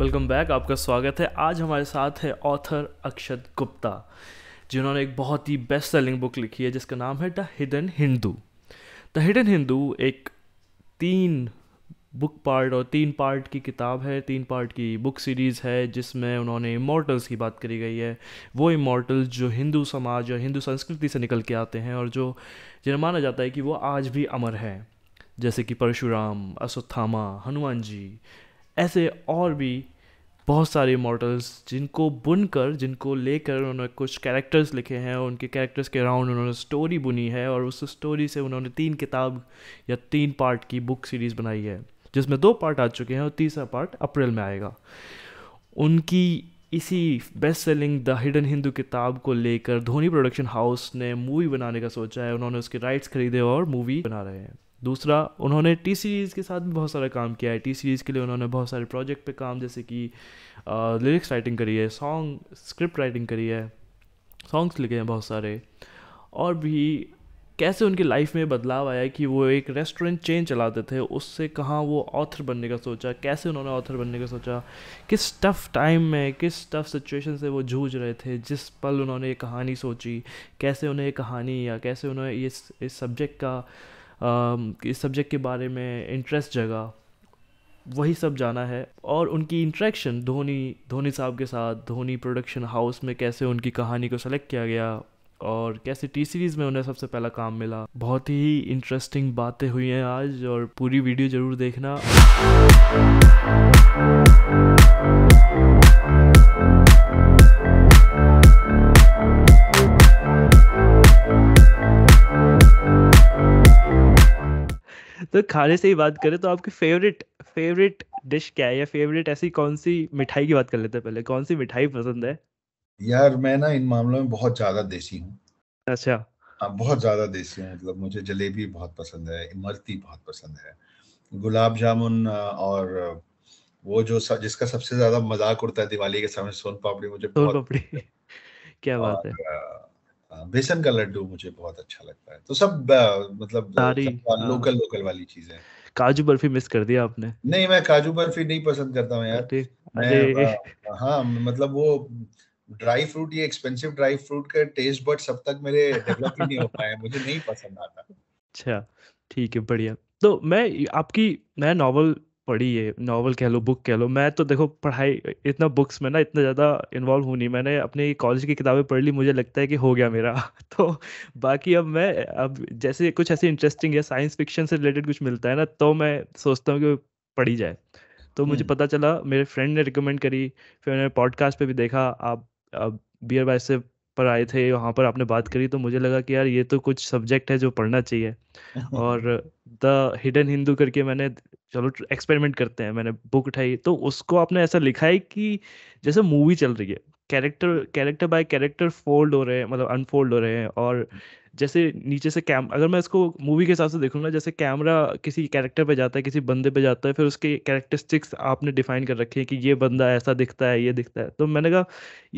Welcome back आपका स्वागत है आज हमारे साथ है ऑथर अक्षत गुप्ता जिन्होंने एक बहुत ही बेस्ट सेलिंग बुक लिखी है जिसका नाम है the hidden Hindu the hidden Hindu एक तीन बुक पार्ट और तीन पार्ट की किताब है तीन पार्ट की बुक सीरीज़ है जिसमें उन्होंने इमोटल्स की बात करी गई है वो इमोटल्स जो हिंदू समाज और हिंदू संस्कृति से निकल के आते हैं और जो जिन्हें माना जाता है कि वो आज भी अमर हैं जैसे कि परशुराम अश्वत्थामा हनुमान जी ऐसे और भी बहुत सारे मॉडल्स जिनको बुन कर जिनको लेकर उन्होंने कुछ कैरेक्टर्स लिखे हैं उनके कैरेक्टर्स के अराउंड उन्होंने स्टोरी बुनी है और उस स्टोरी से उन्होंने तीन किताब या तीन पार्ट की बुक सीरीज़ बनाई है जिसमें दो पार्ट आ चुके हैं और तीसरा पार्ट अप्रैल में आएगा उनकी इसी best selling the hidden Hindu किताब को लेकर धोनी प्रोडक्शन हाउस ने मूवी बनाने का सोचा है उन्होंने उसके राइट्स खरीदे और मूवी बना रहे हैं दूसरा उन्होंने टी सीरीज़ के साथ भी बहुत सारा काम किया है टी सीरीज़ के लिए उन्होंने बहुत सारे प्रोजेक्ट पे काम जैसे कि लिरिक्स राइटिंग करी है सॉन्ग स्क्रिप्ट राइटिंग करी है सॉन्ग्स लिखे हैं बहुत सारे और भी कैसे उनकी लाइफ में बदलाव आया कि वो एक रेस्टोरेंट चेन चलाते थे उससे कहाँ वो ऑथर बनने का सोचा कैसे उन्होंने ऑथर बनने का सोचा किस टफ़ टाइम में किस टफ़ सिचुएशन से वो जूझ रहे थे जिस पल उन्होंने ये कहानी सोची कैसे उन्हें ये कहानी या कैसे उन्हें इस इस सब्जेक्ट का इस सब्जेक्ट के बारे में इंटरेस्ट जगा वही सब जाना है और उनकी इंट्रैक्शन धोनी धोनी साहब के साथ धोनी प्रोडक्शन हाउस में कैसे उनकी कहानी को सेलेक्ट किया गया और कैसे टी सीरीज़ में उन्हें सबसे पहला काम मिला बहुत ही इंटरेस्टिंग बातें हुई हैं आज और पूरी वीडियो ज़रूर देखना तो खाने से ही बात करें तो आपकी फेवरेट फेवरेट डिश क्या है या फेवरेट ऐसी कौन सी मिठाई की बात कर लेते हैं पहले कौन सी मिठाई पसंद है यार मैं ना इन मामलों में बहुत ज्यादा देसी हूँ अच्छा हाँ बहुत ज्यादा देसी हूँ मतलब मुझे जलेबी बहुत पसंद है इमरती बहुत पसंद है गुलाब जामुन और वो जो स, जिसका सबसे ज्यादा मजाक उड़ता है दिवाली के समय सोन पापड़ी मुझे सोन पापड़ी क्या बात है हाँ, बेसन का लड्डू मुझे बहुत अच्छा लगता है तो सब आ, मतलब सब लोकल हाँ, लोकल हाँ। वाली चीजें काजू बर्फी मिस कर दिया आपने नहीं मैं काजू बर्फी नहीं पसंद करता हूँ यार मैं हाँ मतलब वो ड्राई फ्रूट ये एक्सपेंसिव ड्राई फ्रूट का टेस्ट बट सब तक मेरे डेवलप ही नहीं हो पाए मुझे नहीं पसंद आता अच्छा ठीक है बढ़िया तो मैं आपकी नया नॉवल पढ़ी है नॉवल कह लो बुक कह लो मैं तो देखो पढ़ाई इतना बुक्स में ना इतना ज़्यादा इन्वॉल्व हूँ नहीं मैंने अपने कॉलेज की किताबें पढ़ ली मुझे लगता है कि हो गया मेरा तो बाकी अब मैं अब जैसे कुछ ऐसे इंटरेस्टिंग या साइंस फिक्शन से रिलेटेड कुछ मिलता है ना तो मैं सोचता हूँ कि पढ़ी जाए तो मुझे हम्म। पता चला मेरे फ्रेंड ने रिकमेंड करी फिर मैंने पॉडकास्ट पर भी देखा आप बियर बाय से पर आए थे वहाँ पर आपने बात करी तो मुझे लगा कि यार ये तो कुछ सब्जेक्ट है जो पढ़ना चाहिए और द हिडन हिंदू करके मैंने चलो एक्सपेरिमेंट करते हैं मैंने बुक उठाई तो उसको आपने ऐसा लिखा है कि जैसे मूवी चल रही है character character by character fold हो रहे हैं मतलब अनफोल्ड हो रहे हैं और हम्म। जैसे नीचे से कैम अगर मैं इसको मूवी के हिसाब से देखूंगा जैसे कैमरा किसी कैरेक्टर पे जाता है किसी बंदे पे जाता है फिर उसके कैरेक्टरिस्टिक्स आपने डिफाइन कर रखे हैं कि ये बंदा ऐसा दिखता है ये दिखता है तो मैंने कहा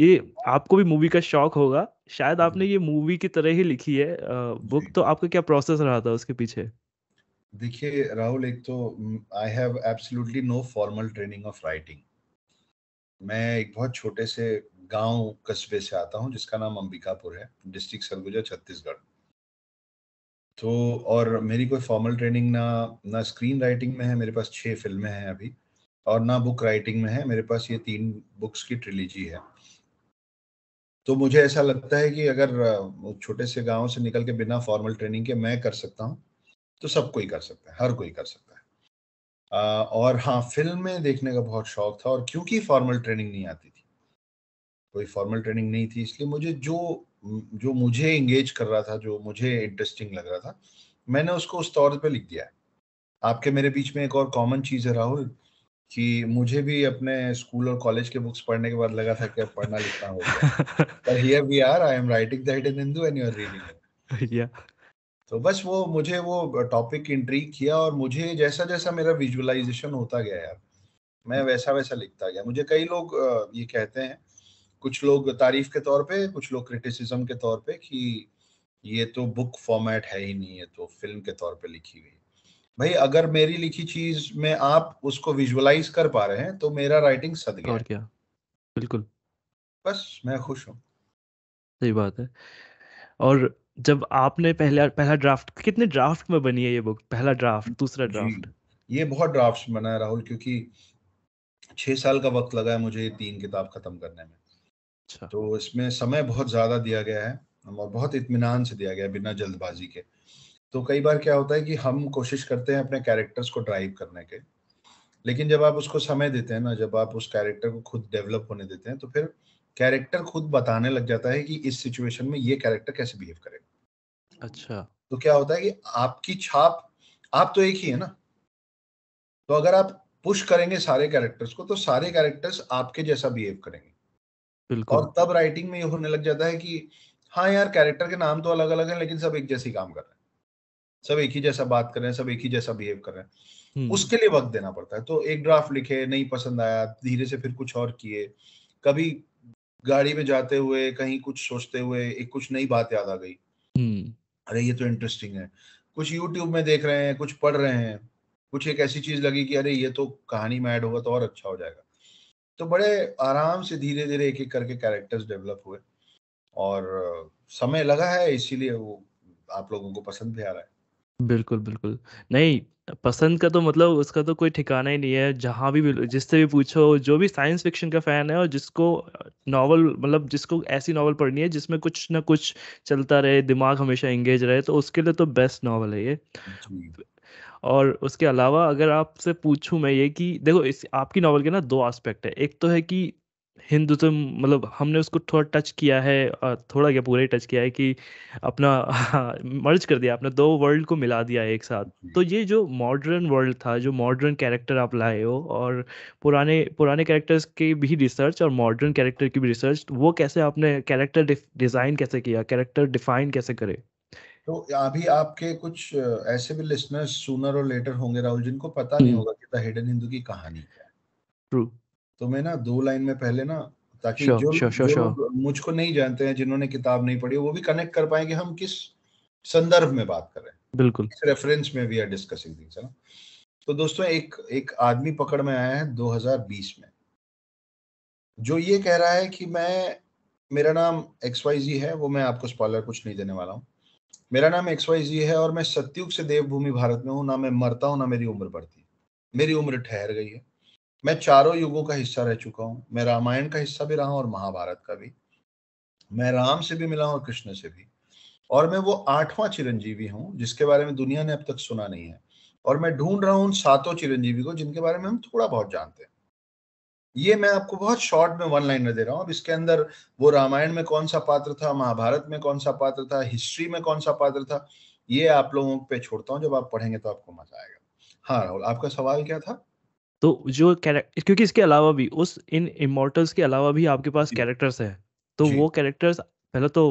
ये आपको भी मूवी का शौक होगा शायद आपने ये मूवी की तरह ही लिखी है बुक तो आपका क्या प्रोसेस रहा था उसके पीछे देखिए राहुल एक तो I have absolutely no formal training of writing मैं एक बहुत छोटे से गांव कस्बे से आता हूं जिसका नाम अंबिकापुर है डिस्ट्रिक्ट सरगुजा छत्तीसगढ़ तो और मेरी कोई फॉर्मल ट्रेनिंग ना ना स्क्रीन राइटिंग में है मेरे पास छः फिल्में हैं अभी और ना बुक राइटिंग में है मेरे पास ये तीन बुक्स की ट्रिलीजी है तो मुझे ऐसा लगता है कि अगर छोटे से गांव से निकल के बिना फॉर्मल ट्रेनिंग के मैं कर सकता हूँ तो सब कोई कर सकता है हर कोई कर सकता है आ, और हाँ फिल्में देखने का बहुत शौक था और क्योंकि फॉर्मल ट्रेनिंग नहीं आती थी कोई फॉर्मल ट्रेनिंग नहीं थी इसलिए मुझे जो जो मुझे इंगेज कर रहा था जो मुझे इंटरेस्टिंग लग रहा था मैंने उसको उस तौर पे लिख दिया आपके मेरे बीच में एक और कॉमन चीज़ है राहुल कि मुझे भी अपने स्कूल और कॉलेज के बुक्स पढ़ने के बाद लगा था कि अब पढ़ना लिखना होगा पर here we are I am writing that in Hindi and you are reading या तो बस वो मुझे वो टॉपिक इंट्रीक किया और मुझे जैसा जैसा मेरा विजुअलाइजेशन होता गया यार मैं hmm. वैसा वैसा लिखता गया मुझे कई लोग ये कहते हैं कुछ लोग तारीफ के तौर पे कुछ लोग क्रिटिसिज्म के तौर पे कि ये तो बुक फॉर्मेट है ही नहीं है तो फिल्म के तौर पे लिखी हुई भाई अगर मेरी लिखी चीज में आप उसको विजुअलाइज कर पा रहे हैं तो मेरा राइटिंग सद गया और क्या बिल्कुल बस मैं खुश हूँ सही बात है और जब आपने पहला पहला ड्राफ्ट कितने ड्राफ्ट में बनी है ये बुक पहला ड्राफ्ट दूसरा ड्राफ्ट ये बहुत ड्राफ्ट बना है राहुल क्योंकि छह साल का वक्त लगा है मुझे ये तीन किताब खत्म करने में अच्छा तो इसमें समय बहुत ज़्यादा दिया गया है और बहुत इतमान से दिया गया है बिना जल्दबाजी के तो कई बार क्या होता है कि हम कोशिश करते हैं अपने कैरेक्टर्स को ड्राइव करने के लेकिन जब आप उसको समय देते हैं ना जब आप उस कैरेक्टर को खुद डेवलप होने देते हैं तो फिर कैरेक्टर खुद बताने लग जाता है कि इस सिचुएशन में ये कैरेक्टर कैसे बिहेव करेगा अच्छा तो क्या होता है कि आपकी छाप आप तो एक ही है ना तो अगर आप पुश करेंगे सारे कैरेक्टर्स को तो सारे कैरेक्टर्स आपके जैसा बिहेव करेंगे और तब राइटिंग में ये होने लग जाता है कि हाँ यार कैरेक्टर के नाम तो अलग अलग हैं लेकिन सब एक जैसे काम कर रहे हैं सब एक ही जैसा बात कर रहे हैं सब एक ही जैसा बिहेव कर रहे हैं हम्म। उसके लिए वक्त देना पड़ता है तो एक ड्राफ्ट लिखे नहीं पसंद आया धीरे से फिर कुछ और किए कभी गाड़ी में जाते हुए कहीं कुछ सोचते हुए एक कुछ नई बात याद आ गई हम्म। अरे ये तो इंटरेस्टिंग है कुछ यूट्यूब में देख रहे हैं कुछ पढ़ रहे हैं कुछ एक ऐसी चीज लगी कि अरे ये तो कहानी में ऐड होगा तो और अच्छा हो जाएगा तो बड़े आराम से धीरे धीरे एक एक करके कैरेक्टर्स डेवलप हुए और समय लगा है इसीलिए वो आप लोगों को पसंद भी आ रहा है बिल्कुल बिल्कुल नहीं पसंद का तो मतलब उसका तो कोई ठिकाना ही नहीं है जहाँ भी जिससे भी पूछो जो भी साइंस फिक्शन का फैन है और जिसको नॉवल मतलब जिसको ऐसी नॉवल पढ़नी है जिसमें कुछ ना कुछ चलता रहे दिमाग हमेशा इंगेज रहे तो उसके लिए तो बेस्ट नॉवल है ये और उसके अलावा अगर आपसे पूछूं मैं ये कि देखो इस आपकी नावल के ना दो एस्पेक्ट है एक तो है कि हिंदुत्व मतलब हमने उसको थोड़ा टच किया है थोड़ा क्या पूरा ही टच किया है कि अपना मर्ज कर दिया आपने दो वर्ल्ड को मिला दिया एक साथ तो ये जो मॉडर्न वर्ल्ड था जो मॉडर्न कैरेक्टर आप लाए हो और पुराने पुराने कैरेक्टर्स की भी रिसर्च और मॉडर्न कैरेक्टर की भी रिसर्च वो कैसे आपने कैरेक्टर डिज़ाइन कैसे किया कैरेक्टर डिफाइन कैसे करे तो अभी आपके कुछ ऐसे भी लिसनर्स सुनर और लेटर होंगे राहुल जिनको पता नहीं हम्म। होगा कि द हिडन हिंदू की कहानी क्या है ट्रू तो मैं ना दो लाइन में पहले ना ताकि sure, जो, sure, sure, जो मुझको नहीं जानते हैं जिन्होंने किताब नहीं पढ़ी वो भी कनेक्ट कर पाए कि हम किस संदर्भ में बात कर रहे हैं बिल्कुल इस रेफरेंस में वी आर डिस्कसिंग थिंग्स है ना तो दोस्तों एक एक आदमी पकड़ में आया है 2020 में जो ये कह रहा है कि मैं मेरा नाम एक्स वाई जी है वो मैं आपको स्पॉलर कुछ नहीं देने वाला हूँ मेरा नाम एक्स वाई जी है और मैं सत्युग से देवभूमि भारत में हूँ ना मैं मरता हूँ ना मेरी उम्र बढ़ती मेरी उम्र ठहर गई है मैं चारों युगों का हिस्सा रह चुका हूँ मैं रामायण का हिस्सा भी रहा हूँ और महाभारत का भी मैं राम से भी मिला हूँ और कृष्ण से भी और मैं वो आठवां चिरंजीवी हूँ जिसके बारे में दुनिया ने अब तक सुना नहीं है और मैं ढूंढ रहा हूँ उन सातों चिरंजीवी को जिनके बारे में हम थोड़ा बहुत जानते हैं ये मैं आपको बहुत शॉर्ट में वन लाइनर दे रहा हूँ अब इसके अंदर वो रामायण में कौन सा पात्र था महाभारत में कौन सा पात्र था हिस्ट्री में कौन सा पात्र था ये आप लोगों पे छोड़ता हूँ जब आप पढ़ेंगे तो आपको मजा आएगा हाँ राहुल आपका सवाल क्या था तो जो कैरेक्टर क्योंकि इसके अलावा भी उस इन इमोटल्स के अलावा भी आपके पास कैरेक्टर्स हैं तो वो कैरेक्टर्स पहले तो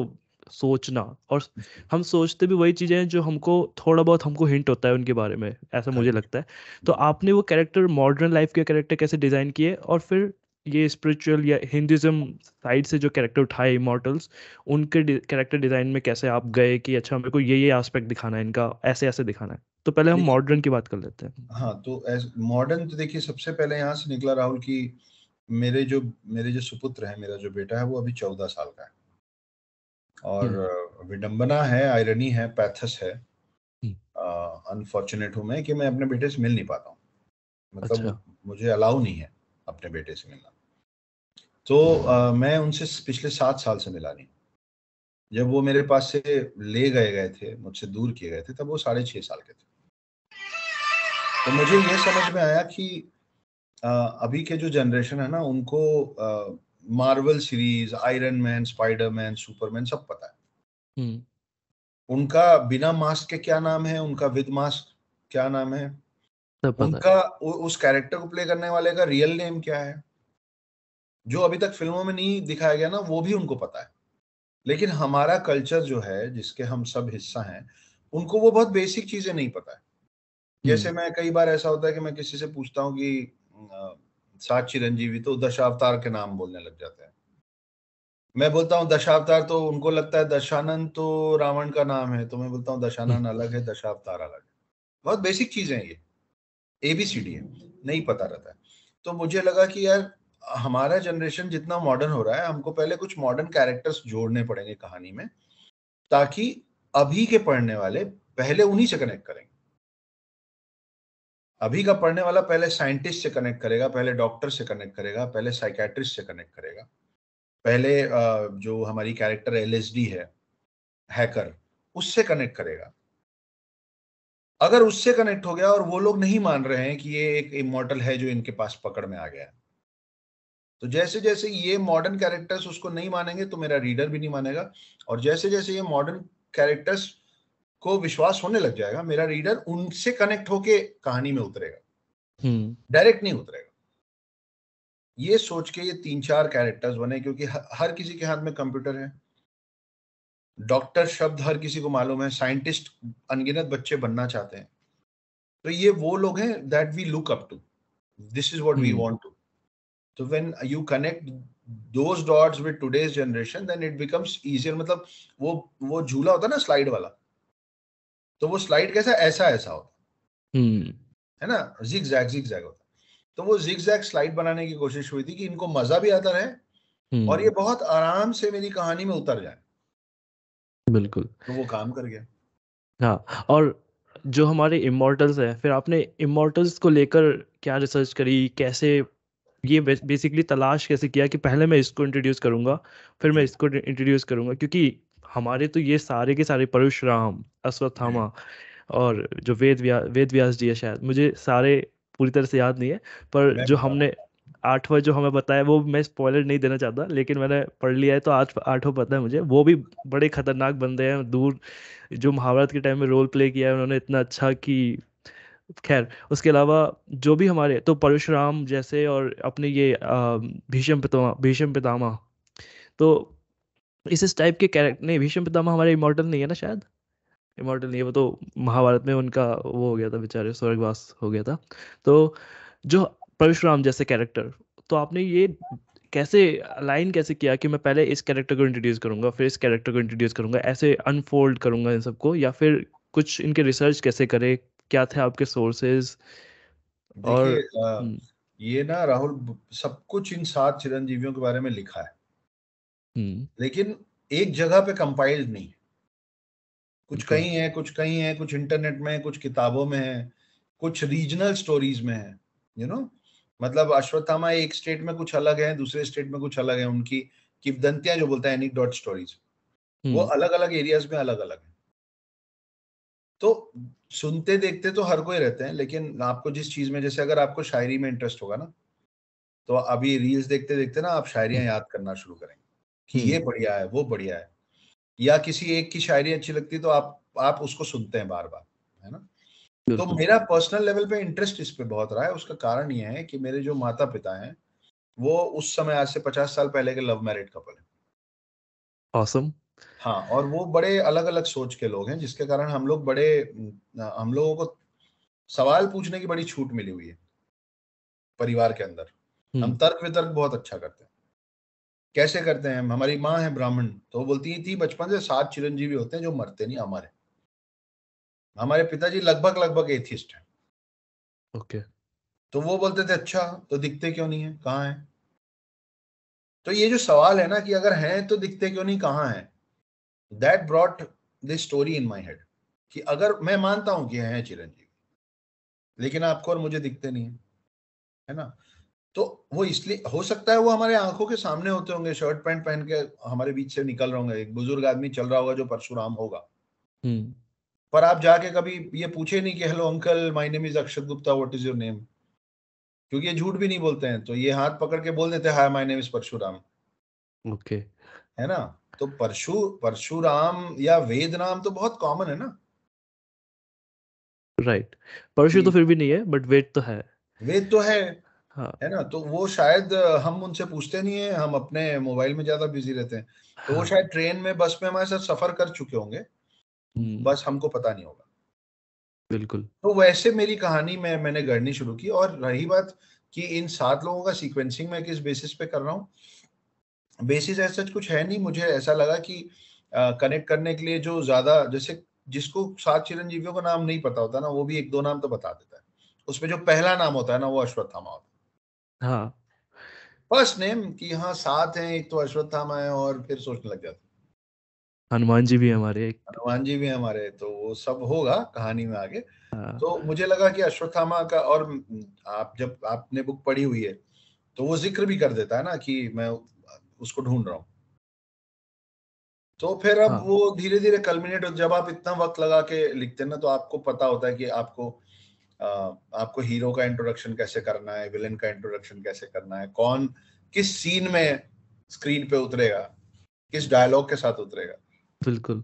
सोचना और हम्म। हम सोचते भी वही चीज़ें हैं जो हमको थोड़ा बहुत हमको हिंट होता है उनके बारे में ऐसा मुझे लगता है तो आपने वो कैरेक्टर मॉडर्न लाइफ के कैरेक्टर कैसे डिज़ाइन किए और फिर ये स्पिरिचुअल या हिंदुज़म साइड से जो कैरेक्टर उठाए इमोटल्स उनके कैरेक्टर डिज़ाइन में कैसे आप गए कि अच्छा मेरे को ये ये एस्पेक्ट दिखाना है इनका ऐसे ऐसे दिखाना है तो पहले हम मॉडर्न की बात कर लेते हैं हाँ तो मॉडर्न तो देखिए सबसे पहले यहाँ से निकला राहुल की मेरे जो मेरे जो सुपुत्र है मेरा जो बेटा है वो अभी चौदह साल का है और हम्म। विडंबना है आयरनी है पैथस है अनफॉर्चुनेट हम्म। हूँ मैं कि मैं अपने बेटे से मिल नहीं पाता हूँ मतलब अच्छा। मुझे अलाउ नहीं है अपने बेटे से मिलना तो आ, मैं उनसे पिछले सात साल से मिला नहीं जब वो मेरे पास से ले गए गए थे मुझसे दूर किए गए थे तब वो साढ़े छः साल के थे तो मुझे ये समझ में आया कि आ, अभी के जो जनरेशन है ना उनको आ, Marvel series Iron Man Spider Man Superman सब पता है हम्म। उनका बिना मास्क के क्या नाम है उनका विद मास्क क्या नाम है उनका है। उस कैरेक्टर को प्ले करने वाले का रियल नेम क्या है जो अभी तक फिल्मों में नहीं दिखाया गया ना वो भी उनको पता है लेकिन हमारा कल्चर जो है जिसके हम सब हिस्सा हैं उनको वो बहुत बेसिक चीजें नहीं पता है हम्म। जैसे मैं कई बार ऐसा होता है कि मैं किसी से पूछता हूँ कि सात चिरंजीवी तो दशावतार के नाम बोलने लग जाते हैं मैं बोलता हूँ दशावतार तो उनको लगता है दशानंद तो रावण का नाम है तो मैं बोलता हूँ दशानंद हम्म। अलग है दशावतार अलग है बहुत बेसिक चीजें हैं ये एबीसीडी है नहीं पता रहता है तो मुझे लगा कि यार हमारा जनरेशन जितना मॉडर्न हो रहा है हमको पहले कुछ मॉडर्न कैरेक्टर्स जोड़ने पड़ेंगे कहानी में ताकि अभी के पढ़ने वाले पहले उन्हीं से कनेक्ट करेंगे अभी का पढ़ने वाला पहले साइंटिस्ट से कनेक्ट करेगा पहले डॉक्टर से कनेक्ट करेगा पहले साइकेट्रिस्ट से कनेक्ट करेगा पहले जो हमारी कैरेक्टर एल है हैकर उससे कनेक्ट करेगा अगर उससे कनेक्ट हो गया और वो लोग नहीं मान रहे हैं कि ये एक इमोटल है जो इनके पास पकड़ में आ गया है तो जैसे जैसे ये मॉडर्न कैरेक्टर्स उसको नहीं मानेंगे तो मेरा रीडर भी नहीं मानेगा और जैसे जैसे ये मॉडर्न कैरेक्टर्स को विश्वास होने लग जाएगा मेरा रीडर उनसे कनेक्ट होके कहानी में उतरेगा डायरेक्ट हम्म। नहीं उतरेगा ये सोच के ये तीन चार कैरेक्टर्स बने क्योंकि हर किसी के हाथ में कंप्यूटर है डॉक्टर शब्द हर किसी को मालूम है साइंटिस्ट अनगिनत बच्चे बनना चाहते हैं तो ये वो लोग हैं that we look up to this is what we want to तो when you connect those dots with generation then it becomes easier मतलब वो वो झूला होता है ना स्लाइड वाला तो वो स्लाइड कैसा ऐसा ऐसा होता hmm. है ना जिग जैग जिग जैग होता तो वो जिग जैग स्लाइड बनाने की कोशिश हुई थी कि इनको मजा भी आता रहे हम्म। और ये बहुत आराम से मेरी कहानी में उतर जाए बिल्कुल तो वो काम कर गया हाँ और जो हमारे इमोर्टल्स हैं फिर आपने इमोर्टल्स को लेकर क्या रिसर्च करी कैसे ये बेसिकली तलाश कैसे किया कि पहले मैं इसको इंट्रोड्यूस करूंगा फिर मैं इसको इंट्रोड्यूस करूंगा क्योंकि हमारे तो ये सारे के सारे परशुराम अश्वत्थामा और जो वेद व्या, वेद व्यास जी है शायद मुझे सारे पूरी तरह से याद नहीं है पर जो हमने आठवा जो हमें बताया वो मैं स्पॉइलर नहीं देना चाहता लेकिन मैंने पढ़ लिया है तो आज आठवा पता है मुझे वो भी बड़े खतरनाक बंदे हैं दूर जो महाभारत के टाइम में रोल प्ले किया है उन्होंने इतना अच्छा कि खैर उसके अलावा जो भी हमारे तो परशुराम जैसे और अपने ये भीषम पितामा भीषम पितामा तो इस इस टाइप के कैरेक्टर नहीं भीष्म पितामह हमारे इमोर्टल नहीं है ना शायद इमोर्टल नहीं है वो तो महाभारत में उनका वो हो गया था बेचारे स्वर्गवास हो गया था तो जो परशुराम जैसे कैरेक्टर तो आपने ये कैसे लाइन कैसे किया कि मैं पहले इस कैरेक्टर को इंट्रोड्यूस करूंगा फिर इस कैरेक्टर को इंट्रोड्यूस करूंगा ऐसे अनफोल्ड करूंगा इन सबको या फिर कुछ इनके रिसर्च कैसे करे क्या थे आपके सोर्सेज और आ, हम्म। ये ना राहुल सब कुछ इन सात चिरंजीवियों के बारे में लिखा है हम्म। लेकिन एक जगह पे कंपाइल्ड नहीं कुछ okay. कहीं है कुछ कहीं है कुछ इंटरनेट में कुछ किताबों में है कुछ रीजनल स्टोरीज में है यू you नो know? मतलब अश्वत्थामा एक स्टेट में कुछ अलग है दूसरे स्टेट में कुछ अलग है उनकी किवदंतियां जो बोलता है एनिक डॉट स्टोरीज वो अलग अलग एरियाज में अलग अलग है तो सुनते देखते तो हर कोई रहते हैं लेकिन आपको जिस चीज में जैसे अगर आपको शायरी में इंटरेस्ट होगा ना तो अभी रील्स देखते देखते ना आप शायरियां हम्म। याद करना शुरू करेंगे कि ये हम्म। बढ़िया है वो बढ़िया है या किसी एक की शायरी अच्छी लगती है तो आप आप उसको सुनते हैं बार बार है ना तो मेरा पर्सनल लेवल पे इंटरेस्ट इस पे बहुत रहा है उसका कारण ये है कि मेरे जो माता पिता हैं वो उस समय आज से पचास साल पहले के लव मैरिड कपल है ऑसम awesome. हाँ और वो बड़े अलग अलग सोच के लोग हैं जिसके कारण हम लोग बड़े हम लोगों को सवाल पूछने की बड़ी छूट मिली हुई है परिवार के अंदर हम हम्म। तर्क वितर्क बहुत अच्छा करते हैं कैसे करते हैं हमारी माँ है ब्राह्मण तो वो बोलती थी बचपन से सात चिरंजीवी होते हैं जो मरते नहीं हमारे हमारे पिताजी लगभग लगभग एथिस्ट हैं ओके तो वो बोलते थे अच्छा तो दिखते क्यों नहीं है कहाँ है तो ये जो सवाल है ना कि अगर हैं तो दिखते क्यों नहीं कहाँ है that brought this story in my head कि अगर मैं मानता हूं कि हैं चिरंजीवी लेकिन आपको और मुझे दिखते नहीं है है ना तो वो इसलिए हो सकता है वो हमारे आंखों के सामने होते होंगे शर्ट पैंट पहन के हमारे बीच से निकल रहे होंगे एक बुजुर्ग आदमी चल रहा होगा जो परशुराम होगा हम्म। पर आप जाके कभी ये पूछे नहीं कि hello uncle my name is Akshat Gupta what is your name क्योंकि ये झूठ भी नहीं बोलते हैं तो ये हाथ पकड़ के बोल देते हैं hi my name is Parshuram okay है ना तो परशु परशुराम या वेद नाम तो बहुत कॉमन है ना राइट right. परशु तो फिर भी नहीं है बट वेद तो है वेद तो है हाँ। है ना तो वो शायद हम उनसे पूछते नहीं है हम अपने मोबाइल में ज्यादा बिजी रहते हैं तो वो हाँ। शायद ट्रेन में बस में हमारे साथ सफर कर चुके होंगे हम्म। बस हमको पता नहीं होगा बिल्कुल तो वैसे मेरी कहानी में मैंने गढ़नी शुरू की और रही बात कि इन सात लोगों का सीक्वेंसिंग मैं किस बेसिस पे कर रहा हूँ बेसिस ऐसा कुछ है नहीं मुझे ऐसा लगा कि कनेक्ट करने के लिए जो ज्यादा जैसे जिसको सात चिरंजीवियों का नाम नहीं पता होता ना वो भी एक दो नाम तो बता देता है उसमें जो पहला नाम होता है ना वो अश्वत्थामा होता है हाँ। फर्स्ट नेम कि हाँ साथ हैं एक तो अश्वत्थामा है और फिर सोचने लग जाते हनुमान जी भी हमारे हनुमान जी भी हमारे तो वो सब होगा कहानी में आगे हाँ। तो मुझे लगा कि अश्वत्थामा का और आप जब आपने बुक पढ़ी हुई है तो वो जिक्र भी कर देता है ना कि मैं उसको ढूंढ रहा हूँ तो फिर अब हाँ। वो धीरे धीरे कलमिनेट जब आप इतना वक्त लगा के लिखते ना तो आपको पता होता है कि आपको आपको हीरो का इंट्रोडक्शन कैसे करना है विलेन का इंट्रोडक्शन कैसे करना है कौन किस सीन में स्क्रीन पे उतरेगा किस डायलॉग के साथ उतरेगा बिल्कुल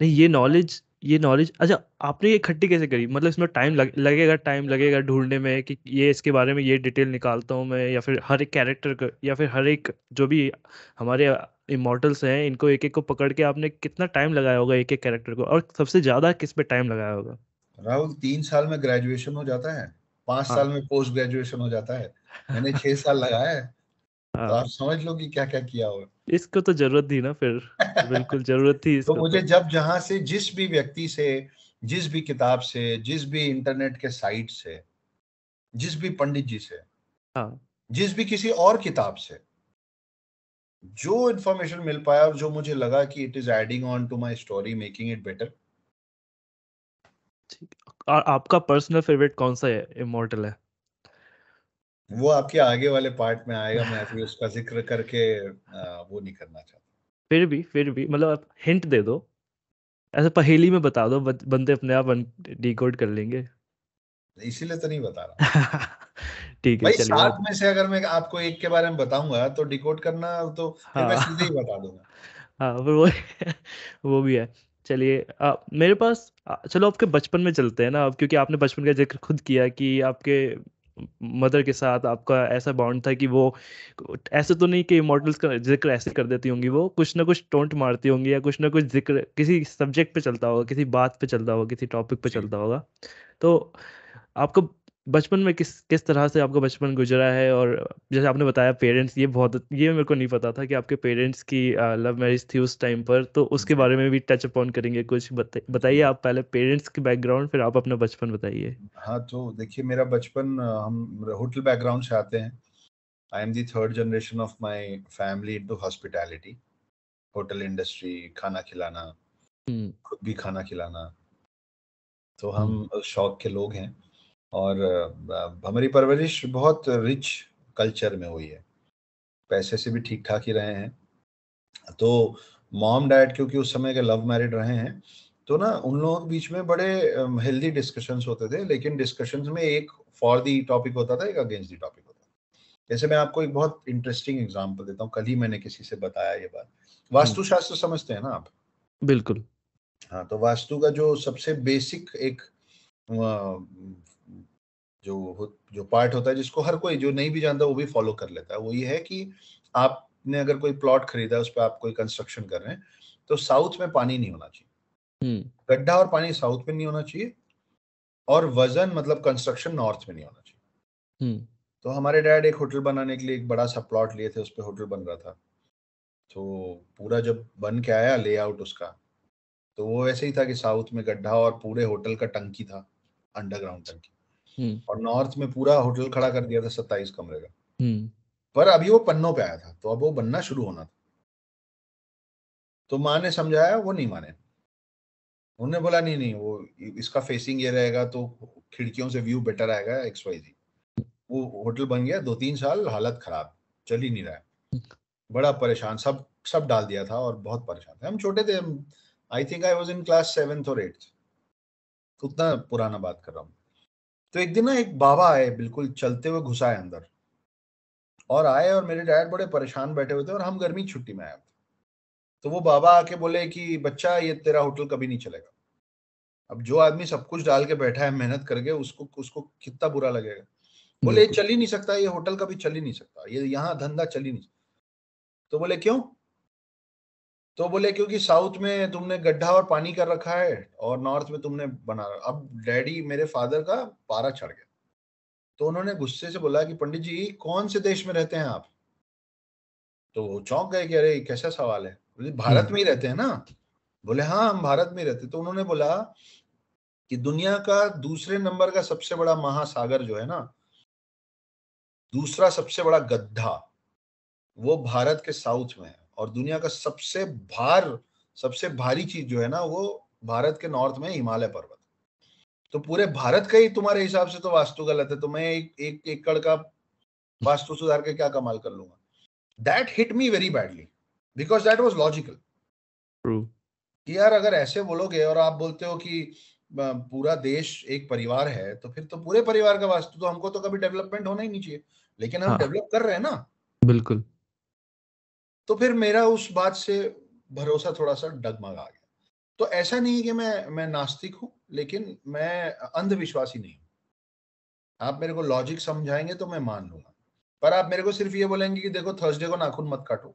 नहीं ये नॉलेज ये नॉलेज अच्छा आपने ये इकट्ठी कैसे करी मतलब इसमें टाइम लग, लगेगा टाइम लगेगा ढूंढने में कि ये इसके बारे में ये डिटेल निकालता हूँ मैं या फिर हर एक कैरेक्टर या फिर हर एक जो भी हमारे इमोटल्स हैं इनको एक एक को पकड़ के आपने कितना टाइम लगाया होगा एक एक कैरेक्टर को और सबसे ज़्यादा किस पे टाइम लगाया होगा राहुल तीन साल में ग्रेजुएशन हो जाता है पांच हाँ। साल में पोस्ट ग्रेजुएशन हो जाता है मैंने छह साल लगाया है हाँ। तो आप समझ लो कि क्या क्या किया होगा इसको तो जरूरत थी ना फिर बिल्कुल जरूरत थी तो इसको तो मुझे तो। जब जहां से जिस भी व्यक्ति से जिस भी किताब से जिस भी इंटरनेट के साइट से जिस भी पंडित जी से हाँ। जिस भी किसी और किताब से जो इंफॉर्मेशन मिल पाया और जो मुझे लगा कि it is adding on to my story making it better ठीक आपका पर्सनल फेवरेट कौन सा है इमोर्टल है वो आपके आगे वाले पार्ट में आएगा मैं फिर उसका जिक्र करके आ, वो नहीं करना चाहता फिर भी फिर भी मतलब आप हिंट दे दो ऐसे पहेली में बता दो बंदे अपने आप डिकोड कर लेंगे इसीलिए तो नहीं बता रहा ठीक है भाई सात में से अगर मैं आपको एक के बारे में बताऊंगा तो डिकोड करना तो हाँ, मैं सीधे ही बता दूंगा हाँ वो वो भी है चलिए मेरे पास चलो आपके बचपन में चलते हैं ना अब क्योंकि आपने बचपन का जिक्र खुद किया कि आपके मदर के साथ आपका ऐसा बॉन्ड था कि वो ऐसे तो नहीं कि मॉडल्स का जिक्र ऐसे कर देती होंगी वो कुछ ना कुछ टोंट मारती होंगी या कुछ ना कुछ जिक्र किसी सब्जेक्ट पे चलता होगा किसी बात पे चलता होगा किसी टॉपिक पे चलता होगा तो आपको बचपन में किस किस तरह से आपका बचपन गुजरा है और जैसे आपने बताया पेरेंट्स ये बहुत ये मेरे को नहीं पता था कि आपके पेरेंट्स की आ, लव मैरिज थी उस टाइम पर तो उसके बारे में भी टच अपॉन करेंगे कुछ बताइए आप पहले पेरेंट्स के बैकग्राउंड फिर आप अपना बचपन बताइए हाँ तो देखिए मेरा बचपन हम होटल बैकग्राउंड से आते हैं I am the third generation of my family into hospitality hotel industry खाना खिलाना हम्म। खुद भी खाना खिलाना तो हम्म। हम शौक के लोग हैं और हमारी परवरिश बहुत रिच कल्चर में हुई है पैसे से भी ठीक ठाक ही रहे हैं तो मॉम डैड क्योंकि उस समय के लव मैरिड रहे हैं तो ना उन लोगों के बीच में बड़े हेल्दी डिस्कशंस होते थे लेकिन डिस्कशंस में एक फॉर दी टॉपिक होता था एक अगेंस्ट दी टॉपिक होता था जैसे मैं आपको एक बहुत इंटरेस्टिंग एग्जांपल देता हूँ कल ही मैंने किसी से बताया ये बात हम्म। वास्तुशास्त्र समझते हैं ना आप बिल्कुल हाँ तो वास्तु का जो सबसे बेसिक एक जो जो पार्ट होता है जिसको हर कोई जो नहीं भी जानता वो भी फॉलो कर लेता है वो ये है कि आपने अगर कोई प्लॉट खरीदा उस पर आप कोई कंस्ट्रक्शन कर रहे हैं तो साउथ में पानी नहीं होना चाहिए हम्म। गड्ढा और पानी साउथ में नहीं होना चाहिए और वजन मतलब कंस्ट्रक्शन नॉर्थ में नहीं होना चाहिए हम्म। तो हमारे डैड एक होटल बनाने के लिए एक बड़ा सा प्लॉट लिए थे उस पर होटल बन रहा था तो पूरा जब बन के आया लेआउट उसका तो वो वैसे ही था कि साउथ में गड्ढा और पूरे होटल का टंकी था अंडरग्राउंड टंकी हम्म। और नॉर्थ में पूरा होटल खड़ा कर दिया था सत्ताईस कमरे का हम्म। पर अभी वो पन्नों पे आया था तो अब वो बनना शुरू होना था तो माँ ने समझाया वो नहीं माने उन्होंने बोला नहीं नहीं वो इसका फेसिंग ये रहेगा तो खिड़कियों से व्यू बेटर आएगा एक्स वाई जी वो होटल बन गया दो तीन साल हालत खराब चल ही नहीं रहा हम्म। बड़ा परेशान सब सब डाल दिया था और बहुत परेशान थे हम छोटे थे I think I was in class seventh और एट्थ उतना पुराना बात कर रहा हूँ तो एक दिन ना एक बाबा आए बिल्कुल चलते हुए घुसाए अंदर और आए और मेरे डैड बड़े परेशान बैठे हुए थे और हम गर्मी छुट्टी में आए थे तो वो बाबा आके बोले कि बच्चा ये तेरा होटल कभी नहीं चलेगा अब जो आदमी सब कुछ डाल के बैठा है मेहनत करके उसको उसको कितना बुरा लगेगा बोले ये चल ही नहीं सकता ये होटल कभी चल ही नहीं सकता ये यहाँ धंधा चल ही नहीं सकता तो बोले क्यों तो बोले क्योंकि साउथ में तुमने गड्ढा और पानी कर रखा है और नॉर्थ में तुमने बना अब डैडी मेरे फादर का पारा चढ़ गया तो उन्होंने गुस्से से बोला कि पंडित जी कौन से देश में रहते हैं आप तो वो चौंक गए कि अरे कैसा सवाल है बोले हम्म। भारत में ही रहते हैं ना बोले हाँ हम भारत में रहते तो उन्होंने बोला कि दुनिया का दूसरे नंबर का सबसे बड़ा महासागर जो है ना दूसरा सबसे बड़ा गड्ढा वो भारत के साउथ में है और दुनिया का सबसे भार सबसे भारी चीज जो है ना वो भारत के नॉर्थ में हिमालय पर्वत तो पूरे भारत का ही तुम्हारे हिसाब से तो वास्तु गलत है तो मैं एक एक एकड़ का वास्तु सुधार के क्या कमाल कर लूंगा that hit me very badly because that was logical यार अगर ऐसे बोलोगे और आप बोलते हो कि पूरा देश एक परिवार है तो फिर तो पूरे परिवार का वास्तु तो हमको तो कभी डेवलपमेंट होना ही नहीं चाहिए लेकिन हम डेवलप हाँ, कर रहे हैं ना बिल्कुल तो फिर मेरा उस बात से भरोसा थोड़ा सा डगमगा गया तो ऐसा नहीं है कि मैं मैं नास्तिक हूं लेकिन मैं अंधविश्वासी नहीं आप मेरे को लॉजिक समझाएंगे तो मैं मान लूंगा पर आप मेरे को सिर्फ ये बोलेंगे कि देखो थर्सडे को नाखून मत काटो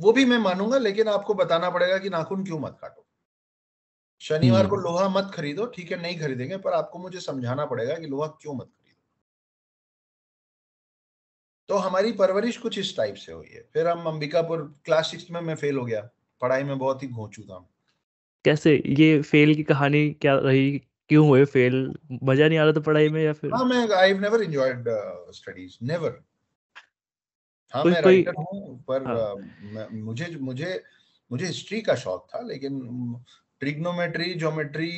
वो भी मैं मानूंगा लेकिन आपको बताना पड़ेगा कि नाखून क्यों मत काटो शनिवार को हम्म। लोहा मत खरीदो ठीक है नहीं खरीदेंगे पर आपको मुझे समझाना पड़ेगा कि लोहा क्यों मत खरीदो तो हमारी परवरिश कुछ इस टाइप से हुई है फिर हम अंबिकापुर क्लास सिक्स में मैं फेल हो गया पढ़ाई में बहुत ही घोचू था कैसे ये फेल की कहानी क्या रही क्यों हुए फेल मजा नहीं आ रहा था पढ़ाई में या फिर हाँ मैं I never enjoyed studies never हाँ मैं राइटर हूँ पर हाँ. Uh, मुझे मुझे मुझे हिस्ट्री का शौक था लेकिन ट्रिग्नोमेट्री ज्योमेट्री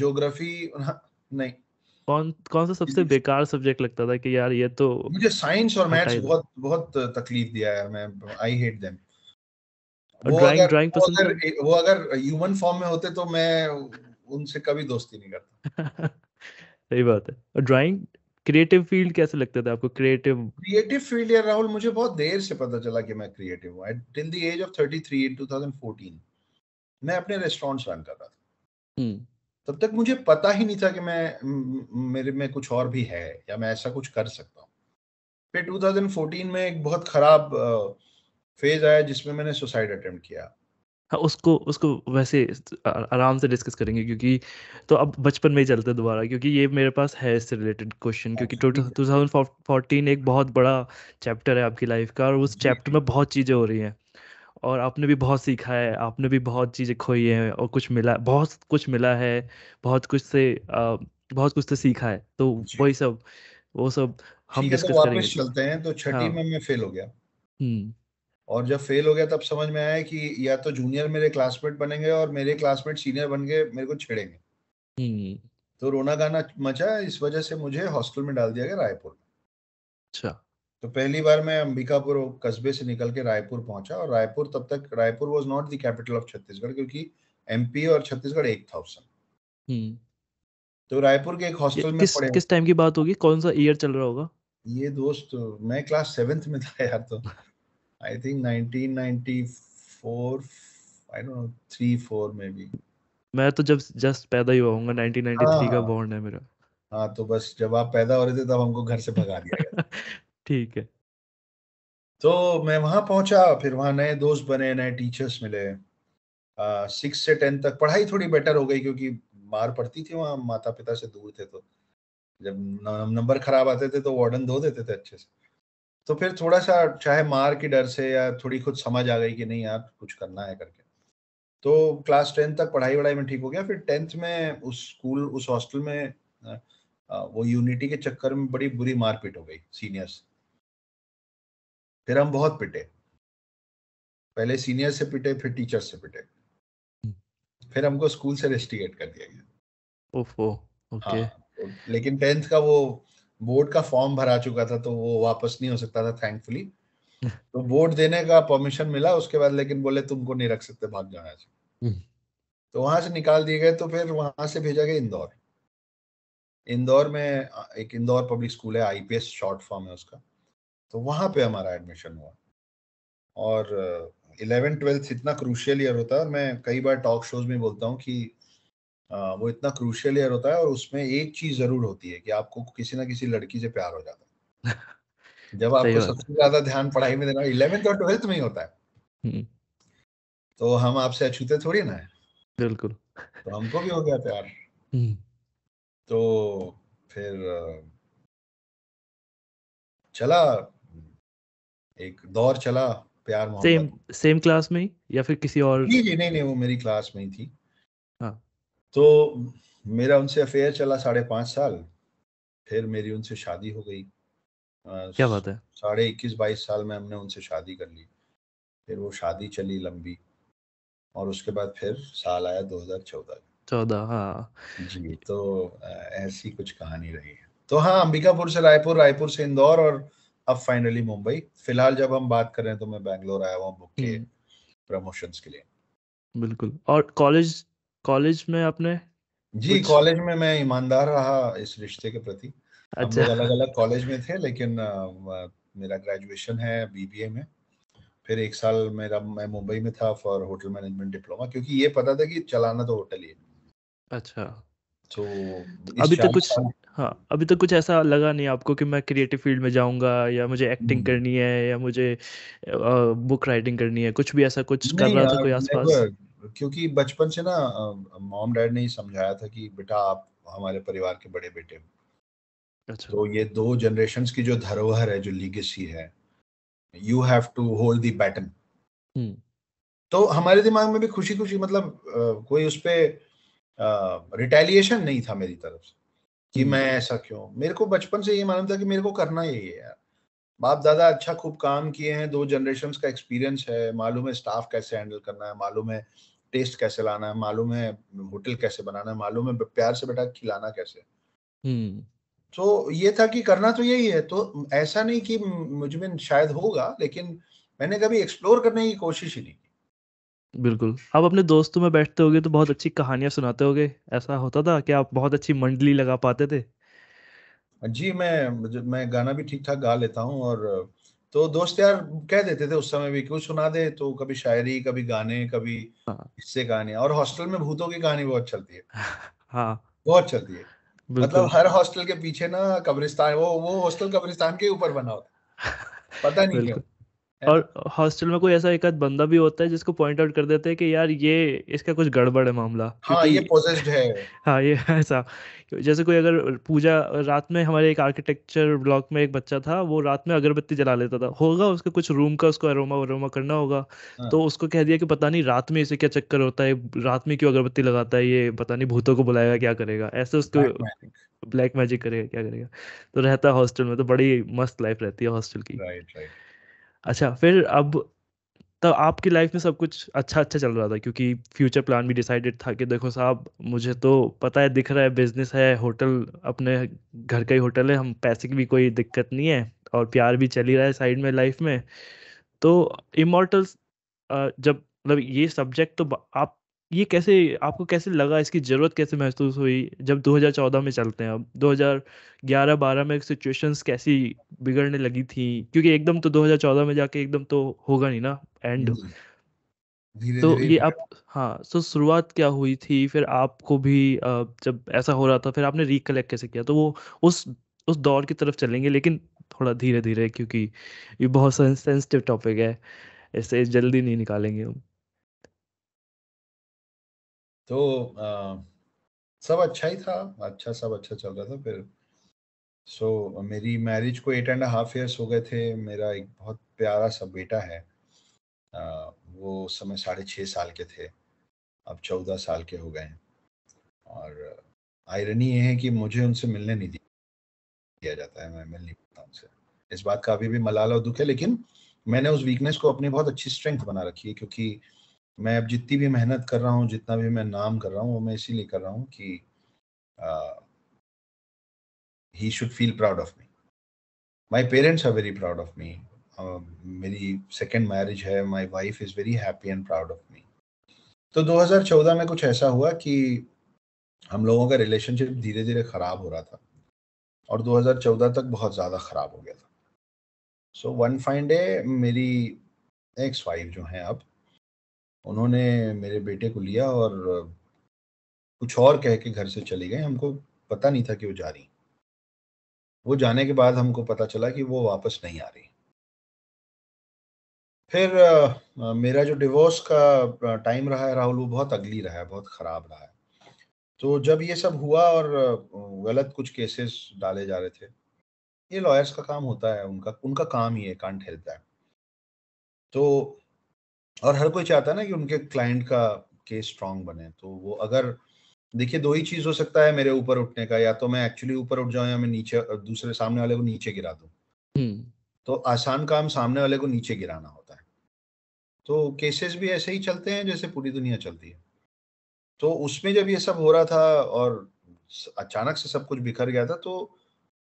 ज्योग्राफी नहीं कौन कौन सा सबसे बेकार सब्जेक्ट लगता था कि यार ये तो मुझे साइंस और मैथ्स बहुत बहुत तकलीफ दिया यार मैं आई हेट देम वो ड्राइंग ड्राइंग पसंद अगर, वो अगर ह्यूमन फॉर्म में होते तो मैं उनसे कभी दोस्ती नहीं करता सही बात है और ड्राइंग क्रिएटिव फील्ड कैसे लगता था आपको क्रिएटिव क्रिएटिव फील्ड यार राहुल मुझे बहुत देर से पता चला कि मैं क्रिएटिव हूं till the age of 33 in 2014 मैं अपने रेस्टोरेंट्स रन कर रहा था हम्म। तब तक मुझे पता ही नहीं था कि मैं मेरे में कुछ और भी है या मैं ऐसा कुछ कर सकता हूँ फिर 2014 में एक बहुत खराब फेज आया जिसमें मैंने सुसाइड अटेम्प्ट किया हाँ उसको उसको वैसे आराम से डिस्कस करेंगे क्योंकि तो अब बचपन में ही चलते दोबारा क्योंकि ये मेरे पास है इससे रिलेटेड क्वेश्चन क्योंकि टू थाउजेंड फोर्टीन एक बहुत बड़ा चैप्टर है आपकी लाइफ का और उस चैप्टर में बहुत चीज़ें हो रही हैं और आपने भी बहुत सीखा है आपने भी बहुत चीज़ें खोई हैं और कुछ मिला बहुत कुछ मिला है बहुत कुछ से आ, बहुत कुछ से सीखा है तो वही सब वो सब हम डिस्कस तो करेंगे चलते हैं तो छठी हाँ। में मैं फेल हो गया हम्म। और जब फेल हो गया तब समझ में आया कि या तो जूनियर मेरे क्लासमेट बनेंगे और मेरे क्लासमेट सीनियर बन गए मेरे को छेड़ेंगे हम्म। तो रोना गाना मचा इस वजह से मुझे हॉस्टल में डाल दिया गया रायपुर में अच्छा तो पहली बार मैं अंबिकापुर कस्बे से निकल के रायपुर पहुंचा और रायपुर तब तक Raipur was not the capital of Chhattisgarh क्योंकि एमपी और छत्तीसगढ़ एक था उस समय हम्म। तो रायपुर के एक हॉस्टल में किस, पढ़े किस टाइम की बात होगी कौन सा ईयर चल रहा होगा ये दोस्त मैं क्लास सेवेंथ में था यार तो I think 1994 I don't know 3 4 maybe मैं तो जब जस्ट पैदा ही हुआ हूंगा 1993 हाँ, का बॉर्न है मेरा हाँ तो बस जब आप पैदा हो रहे थे तब हमको घर से भगा दिया ठीक है तो मैं वहां पहुंचा फिर वहां नए दोस्त बने नए टीचर्स मिले सिक्स से टेन तक पढ़ाई थोड़ी बेटर हो गई क्योंकि मार पड़ती थी वहाँ माता पिता से दूर थे तो जब नंबर खराब आते थे तो वार्डन धो देते थे अच्छे से तो फिर थोड़ा सा चाहे मार के डर से या थोड़ी खुद समझ आ गई कि नहीं यार कुछ करना है करके तो क्लास टेंथ तक पढ़ाई वढ़ाई में ठीक हो गया फिर टेंथ में उस स्कूल उस हॉस्टल में वो यूनिटी के चक्कर में बड़ी बुरी मारपीट हो गई सीनियर्स फिर हम बहुत पिटे पहले सीनियर से पिटे फिर टीचर से पिटे हम्म। फिर हमको स्कूल से रेस्टिगेट कर दिया गया ओके हाँ, तो, लेकिन टेंथ का वो बोर्ड का फॉर्म भरा चुका था तो वो वापस नहीं हो सकता था थैंकफुली तो बोर्ड देने का परमिशन मिला उसके बाद लेकिन बोले तुमको नहीं रख सकते भाग जाना चाहिए हम्म। तो वहां से निकाल दिए गए तो फिर वहां से भेजा गया इंदौर इंदौर में एक इंदौर पब्लिक स्कूल है आईपीएस शॉर्ट फॉर्म है उसका तो वहाँ पे हमारा एडमिशन हुआ और इलेवेंथ uh, ट्वेल्थ इतना क्रूशियल ईयर होता है और मैं कई बार टॉक शोज में बोलता हूँ कि uh, वो इतना क्रूशियल ईयर होता है और उसमें एक चीज जरूर होती है कि आपको किसी ना किसी लड़की से प्यार हो जाता है जब आपको सबसे ज्यादा ध्यान पढ़ाई में देना इलेवेंथ और ट्वेल्थ में ही होता है हम्म। तो हम आपसे अछूते थोड़ी ना है बिल्कुल तो हमको भी हो गया प्यार हम्म। तो फिर uh, चला एक दौर चला प्यार सेम सेम क्लास में ही या फिर किसी और नहीं जी नहीं नहीं वो मेरी क्लास में ही थी हाँ तो मेरा उनसे अफेयर चला साढ़े पांच साल फिर मेरी उनसे शादी हो गई क्या बात है साढ़े इक्कीस बाईस साल में हमने उनसे शादी कर ली फिर वो शादी चली लंबी और उसके बाद फिर साल आया 2014 चौदह चौदह हाँ। जी तो ऐसी कुछ कहानी रही है तो हाँ अंबिकापुर से रायपुर रायपुर से इंदौर और अब फाइनली मुंबई फिलहाल जब हम बात कर रहे हैं तो मैं बैंगलोर आया हुआ बुक प्रमोशंस हम्म। के लिए बिल्कुल और कॉलेज कॉलेज में आपने जी कॉलेज में मैं ईमानदार रहा इस रिश्ते के प्रति अच्छा अलग अलग कॉलेज में थे लेकिन मेरा ग्रेजुएशन है बीबीए में फिर एक साल मेरा मैं मुंबई में था फॉर होटल मैनेजमेंट डिप्लोमा क्योंकि ये पता था कि चलाना तो होटल ही है अच्छा तो अभी तक तो कुछ हाँ अभी तक कुछ ऐसा लगा नहीं आपको कि मैं क्रिएटिव फील्ड में जाऊंगा या मुझे एक्टिंग हम्म। करनी है या मुझे बुक राइटिंग करनी है कुछ भी ऐसा कुछ कर नहीं, रहा था कोई आसपास क्योंकि बचपन से ना मॉम डैड ने ही समझाया था कि बेटा आप हमारे परिवार के बड़े बेटे हो अच्छा तो ये दो जनरेशन की जो धरोहर है जो लीगेसी है you have to hold the baton तो हमारे दिमाग में भी खुशी खुशी मतलब कोई उस पर रिटेलिएशन नहीं था मेरी तरफ से कि हम्म। मैं ऐसा क्यों मेरे को बचपन से ये मालूम था कि मेरे को करना यही है यार बाप दादा अच्छा खूब काम किए हैं दो जनरेशन का एक्सपीरियंस है मालूम है स्टाफ कैसे हैंडल करना है मालूम है टेस्ट कैसे लाना है मालूम है होटल कैसे बनाना है मालूम है प्यार से बेटा खिलाना कैसे हम्म। तो ये था कि करना तो यही है तो ऐसा नहीं कि मुझमें शायद होगा लेकिन मैंने कभी एक्सप्लोर करने की कोशिश ही नहीं बिल्कुल आप अपने दोस्तों में बैठते होगे तो बहुत अच्छी कहानियां सुनाते होगे ऐसा होता था कि आप बहुत अच्छी मंडली लगा पाते थे जी मैं मैं गाना भी ठीक ठाक गा लेता हूँ और तो दोस्त यार कह देते थे उस समय भी क्यों सुना दे तो कभी शायरी कभी गाने कभी इससे हाँ। गाने और हॉस्टल में भूतों की कहानी बहुत चलती है हाँ बहुत चलती है मतलब हर हॉस्टल के पीछे ना कब्रिस्तान वो वो हॉस्टल कब्रिस्तान के ऊपर बना होता पता नहीं क्यों और हॉस्टल में कोई ऐसा एक आध बंदा भी होता है जिसको पॉइंट आउट कर देते हैं कि यार ये इसका कुछ गड़बड़ है मामला हाँ ये पोजेस्ड है हाँ ये ऐसा जैसे कोई अगर पूजा रात में हमारे एक आर्किटेक्चर ब्लॉक में एक बच्चा था वो रात में अगरबत्ती जला लेता था होगा उसका कुछ रूम का उसको अरोमा वरोमा करना होगा हाँ. तो उसको कह दिया कि पता नहीं रात में इसे क्या चक्कर होता है रात में क्यों अगरबत्ती लगाता है ये पता नहीं भूतों को बुलाएगा क्या करेगा ऐसे उसको ब्लैक मैजिक करेगा क्या करेगा तो रहता है हॉस्टल में तो बड़ी मस्त लाइफ रहती है हॉस्टल की राइट राइट अच्छा फिर अब तब आपकी लाइफ में सब कुछ अच्छा अच्छा चल रहा था क्योंकि फ्यूचर प्लान भी डिसाइडेड था कि देखो साहब मुझे तो पता है दिख रहा है बिजनेस है होटल अपने घर का ही होटल है हम पैसे की भी कोई दिक्कत नहीं है और प्यार भी चल ही रहा है साइड में लाइफ में तो इमोटल्स जब मतलब ये सब्जेक्ट तो आप ये कैसे आपको कैसे लगा इसकी ज़रूरत कैसे महसूस हुई जब 2014 में चलते हैं अब 2011-12 में सिचुएशंस कैसी बिगड़ने लगी थी क्योंकि एकदम तो 2014 में जाके एकदम तो होगा नहीं ना एंड हम्म। धीरे तो धीरे ये आप हाँ तो शुरुआत क्या हुई थी फिर आपको भी जब ऐसा हो रहा था फिर आपने रिकलेक्ट कैसे किया तो वो उस उस दौर की तरफ चलेंगे लेकिन थोड़ा धीरे धीरे क्योंकि ये बहुत सेंसिटिव टॉपिक है इससे जल्दी नहीं निकालेंगे हम तो आ, सब अच्छा ही था अच्छा सब अच्छा चल रहा था फिर सो so, मेरी मैरिज को एट एंड हाफ ईयर्स हो गए थे मेरा एक बहुत प्यारा सा बेटा है आ, वो समय साढ़े छः साल के थे अब चौदह साल के हो गए हैं और आयरनी ये है कि मुझे उनसे मिलने नहीं दिया जाता है मैं मिल नहीं पाता उनसे इस बात का अभी भी मलाल और दुख है लेकिन मैंने उस वीकनेस को अपनी बहुत अच्छी स्ट्रेंथ बना रखी है क्योंकि मैं अब जितनी भी मेहनत कर रहा हूँ जितना भी मैं नाम कर रहा हूँ वो मैं इसीलिए कर रहा हूँ कि he should feel proud of me my parents are very proud of me मेरी सेकेंड मैरिज है my wife is very happy and proud of me तो 2014 में कुछ ऐसा हुआ कि हम लोगों का रिलेशनशिप धीरे धीरे ख़राब हो रहा था और 2014 तक बहुत ज़्यादा ख़राब हो गया था सो वन फाइन डे मेरी एक्स वाइफ जो हैं अब उन्होंने मेरे बेटे को लिया और कुछ और कह के घर से चली गई हमको पता नहीं था कि वो जा रही वो जाने के बाद हमको पता चला कि वो वापस नहीं आ रही फिर मेरा जो डिवोर्स का टाइम रहा है राहुल वो बहुत अगली रहा है बहुत ख़राब रहा है तो जब ये सब हुआ और गलत कुछ केसेस डाले जा रहे थे ये लॉयर्स का काम होता है उनका उनका काम ही है कांट हेल्प दैट तो और हर कोई चाहता है ना कि उनके क्लाइंट का केस स्ट्रांग बने तो वो अगर देखिए दो ही चीज हो सकता है मेरे ऊपर उठने का या तो मैं एक्चुअली ऊपर उठ जाऊं या मैं नीचे दूसरे सामने वाले को नीचे गिरा दूं हम्म। तो आसान काम सामने वाले को नीचे गिराना होता है तो केसेस भी ऐसे ही चलते हैं जैसे पूरी दुनिया चलती है तो उसमें जब ये सब हो रहा था और अचानक से सब कुछ बिखर गया था तो